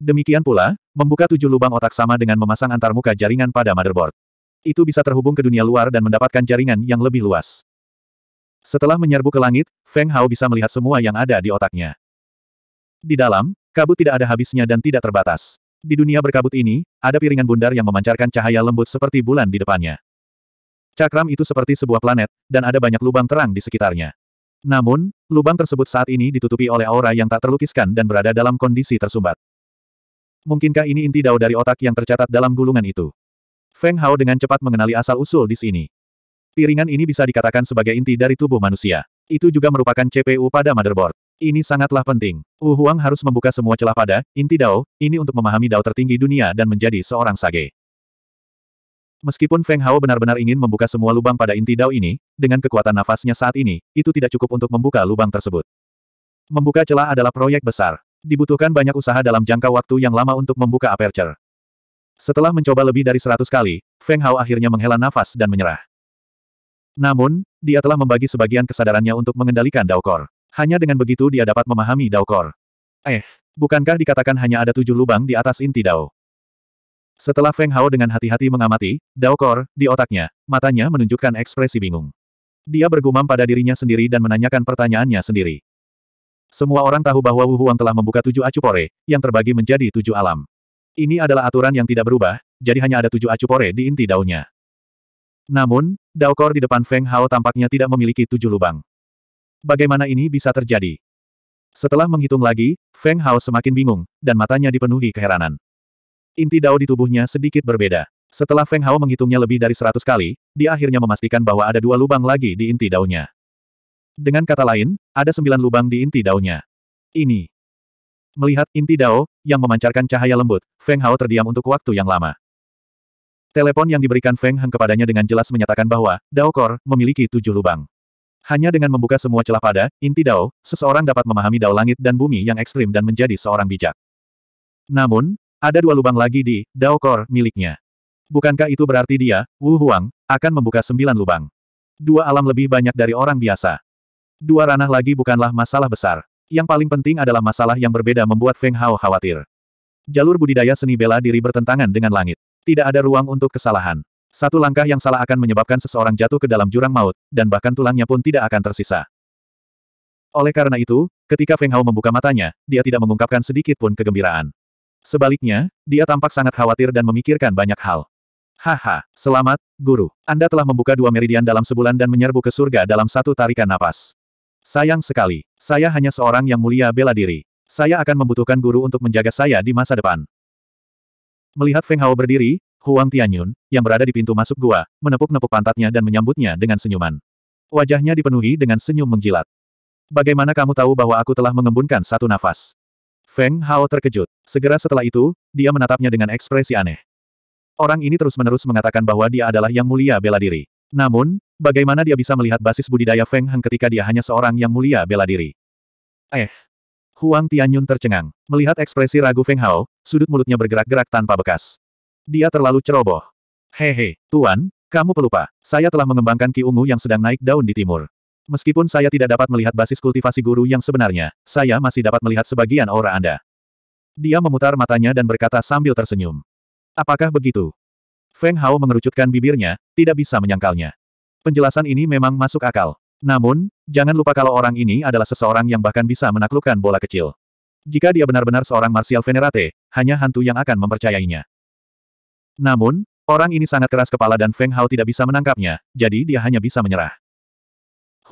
[SPEAKER 1] Demikian pula, membuka tujuh lubang otak sama dengan memasang antarmuka jaringan pada motherboard. Itu bisa terhubung ke dunia luar dan mendapatkan jaringan yang lebih luas. Setelah menyerbu ke langit, Feng Hao bisa melihat semua yang ada di otaknya. Di dalam, kabut tidak ada habisnya dan tidak terbatas. Di dunia berkabut ini, ada piringan bundar yang memancarkan cahaya lembut seperti bulan di depannya. Cakram itu seperti sebuah planet, dan ada banyak lubang terang di sekitarnya. Namun, lubang tersebut saat ini ditutupi oleh aura yang tak terlukiskan dan berada dalam kondisi tersumbat. Mungkinkah ini inti dao dari otak yang tercatat dalam gulungan itu? Feng Hao dengan cepat mengenali asal-usul di sini. Piringan ini bisa dikatakan sebagai inti dari tubuh manusia. Itu juga merupakan CPU pada motherboard. Ini sangatlah penting. Wu Huang harus membuka semua celah pada inti dao, ini untuk memahami dao tertinggi dunia dan menjadi seorang sage. Meskipun Feng Hao benar-benar ingin membuka semua lubang pada inti dao ini, dengan kekuatan nafasnya saat ini, itu tidak cukup untuk membuka lubang tersebut. Membuka celah adalah proyek besar. Dibutuhkan banyak usaha dalam jangka waktu yang lama untuk membuka aperture. Setelah mencoba lebih dari seratus kali, Feng Hao akhirnya menghela nafas dan menyerah. Namun, dia telah membagi sebagian kesadarannya untuk mengendalikan Daokor. Hanya dengan begitu dia dapat memahami Daokor. Eh, bukankah dikatakan hanya ada tujuh lubang di atas inti Dao? Setelah Feng Hao dengan hati-hati mengamati, Dao di otaknya, matanya menunjukkan ekspresi bingung. Dia bergumam pada dirinya sendiri dan menanyakan pertanyaannya sendiri. Semua orang tahu bahwa Wu Huang telah membuka tujuh acu pore, yang terbagi menjadi tujuh alam. Ini adalah aturan yang tidak berubah, jadi hanya ada tujuh acu pore di inti daunnya. Namun, Dao di depan Feng Hao tampaknya tidak memiliki tujuh lubang. Bagaimana ini bisa terjadi? Setelah menghitung lagi, Feng Hao semakin bingung, dan matanya dipenuhi keheranan. Inti dao di tubuhnya sedikit berbeda. Setelah Feng Hao menghitungnya lebih dari seratus kali, dia akhirnya memastikan bahwa ada dua lubang lagi di inti daunnya. Dengan kata lain, ada sembilan lubang di inti daunnya. Ini. Melihat inti dao, yang memancarkan cahaya lembut, Feng Hao terdiam untuk waktu yang lama. Telepon yang diberikan Feng Heng kepadanya dengan jelas menyatakan bahwa, Dao Kor, memiliki tujuh lubang. Hanya dengan membuka semua celah pada, inti Dao, seseorang dapat memahami Dao langit dan bumi yang ekstrim dan menjadi seorang bijak. Namun, ada dua lubang lagi di Dao miliknya. Bukankah itu berarti dia, Wu Huang, akan membuka sembilan lubang? Dua alam lebih banyak dari orang biasa. Dua ranah lagi bukanlah masalah besar. Yang paling penting adalah masalah yang berbeda membuat Feng Hao khawatir. Jalur budidaya seni bela diri bertentangan dengan langit. Tidak ada ruang untuk kesalahan. Satu langkah yang salah akan menyebabkan seseorang jatuh ke dalam jurang maut, dan bahkan tulangnya pun tidak akan tersisa. Oleh karena itu, ketika Feng Hao membuka matanya, dia tidak mengungkapkan sedikit pun kegembiraan. Sebaliknya, dia tampak sangat khawatir dan memikirkan banyak hal. Haha, selamat, guru. Anda telah membuka dua meridian dalam sebulan dan menyerbu ke surga dalam satu tarikan napas. Sayang sekali, saya hanya seorang yang mulia bela diri. Saya akan membutuhkan guru untuk menjaga saya di masa depan. Melihat Feng Hao berdiri, Huang Tianyun, yang berada di pintu masuk gua, menepuk-nepuk pantatnya dan menyambutnya dengan senyuman. Wajahnya dipenuhi dengan senyum menjilat. Bagaimana kamu tahu bahwa aku telah mengembunkan satu nafas? Feng Hao terkejut. Segera setelah itu, dia menatapnya dengan ekspresi aneh. Orang ini terus-menerus mengatakan bahwa dia adalah yang mulia bela diri. Namun, bagaimana dia bisa melihat basis budidaya Feng Heng ketika dia hanya seorang yang mulia bela diri? Eh. Huang Tianyun tercengang. Melihat ekspresi ragu Feng Hao, sudut mulutnya bergerak-gerak tanpa bekas. Dia terlalu ceroboh. Hehe, Tuan, kamu pelupa. Saya telah mengembangkan Ki Ungu yang sedang naik daun di timur. Meskipun saya tidak dapat melihat basis kultivasi guru yang sebenarnya, saya masih dapat melihat sebagian aura Anda. Dia memutar matanya dan berkata sambil tersenyum. Apakah begitu? Feng Hao mengerucutkan bibirnya, tidak bisa menyangkalnya. Penjelasan ini memang masuk akal. Namun, jangan lupa kalau orang ini adalah seseorang yang bahkan bisa menaklukkan bola kecil. Jika dia benar-benar seorang Martial Venerate, hanya hantu yang akan mempercayainya. Namun, orang ini sangat keras kepala dan Feng Hao tidak bisa menangkapnya, jadi dia hanya bisa menyerah.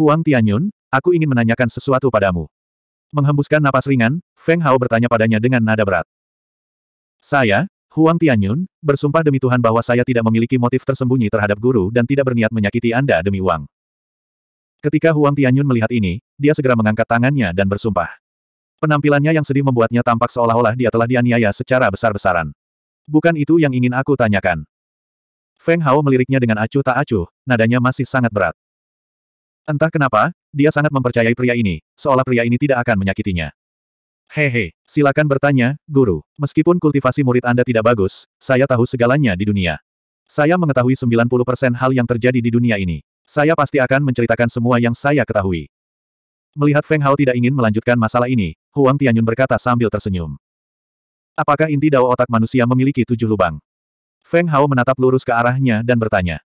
[SPEAKER 1] Huang Tianyun, aku ingin menanyakan sesuatu padamu. Menghembuskan napas ringan, Feng Hao bertanya padanya dengan nada berat. Saya, Huang Tianyun, bersumpah demi Tuhan bahwa saya tidak memiliki motif tersembunyi terhadap guru dan tidak berniat menyakiti Anda demi uang. Ketika Huang Tianyun melihat ini, dia segera mengangkat tangannya dan bersumpah. Penampilannya yang sedih membuatnya tampak seolah-olah dia telah dianiaya secara besar-besaran. Bukan itu yang ingin aku tanyakan. Feng Hao meliriknya dengan acuh tak acuh, nadanya masih sangat berat. Entah kenapa, dia sangat mempercayai pria ini, seolah pria ini tidak akan menyakitinya. Hehe, silakan bertanya, guru. Meskipun kultivasi murid Anda tidak bagus, saya tahu segalanya di dunia. Saya mengetahui 90% hal yang terjadi di dunia ini. Saya pasti akan menceritakan semua yang saya ketahui. Melihat Feng Hao tidak ingin melanjutkan masalah ini, Huang Tianyun berkata sambil tersenyum. Apakah inti dao otak manusia memiliki tujuh lubang? Feng Hao menatap lurus ke arahnya dan bertanya.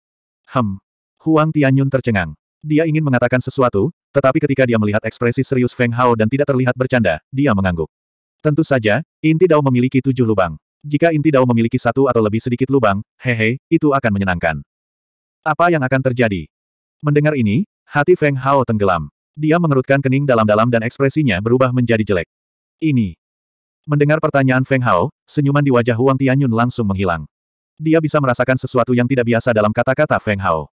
[SPEAKER 1] Hem. Huang Tianyun tercengang. Dia ingin mengatakan sesuatu, tetapi ketika dia melihat ekspresi serius Feng Hao dan tidak terlihat bercanda, dia mengangguk. Tentu saja, inti Dao memiliki tujuh lubang. Jika inti Dao memiliki satu atau lebih sedikit lubang, hehe, itu akan menyenangkan. Apa yang akan terjadi? Mendengar ini, hati Feng Hao tenggelam. Dia mengerutkan kening dalam-dalam dan ekspresinya berubah menjadi jelek. Ini. Mendengar pertanyaan Feng Hao, senyuman di wajah Huang Tianyun langsung menghilang. Dia bisa merasakan sesuatu yang tidak biasa dalam kata-kata Feng Hao.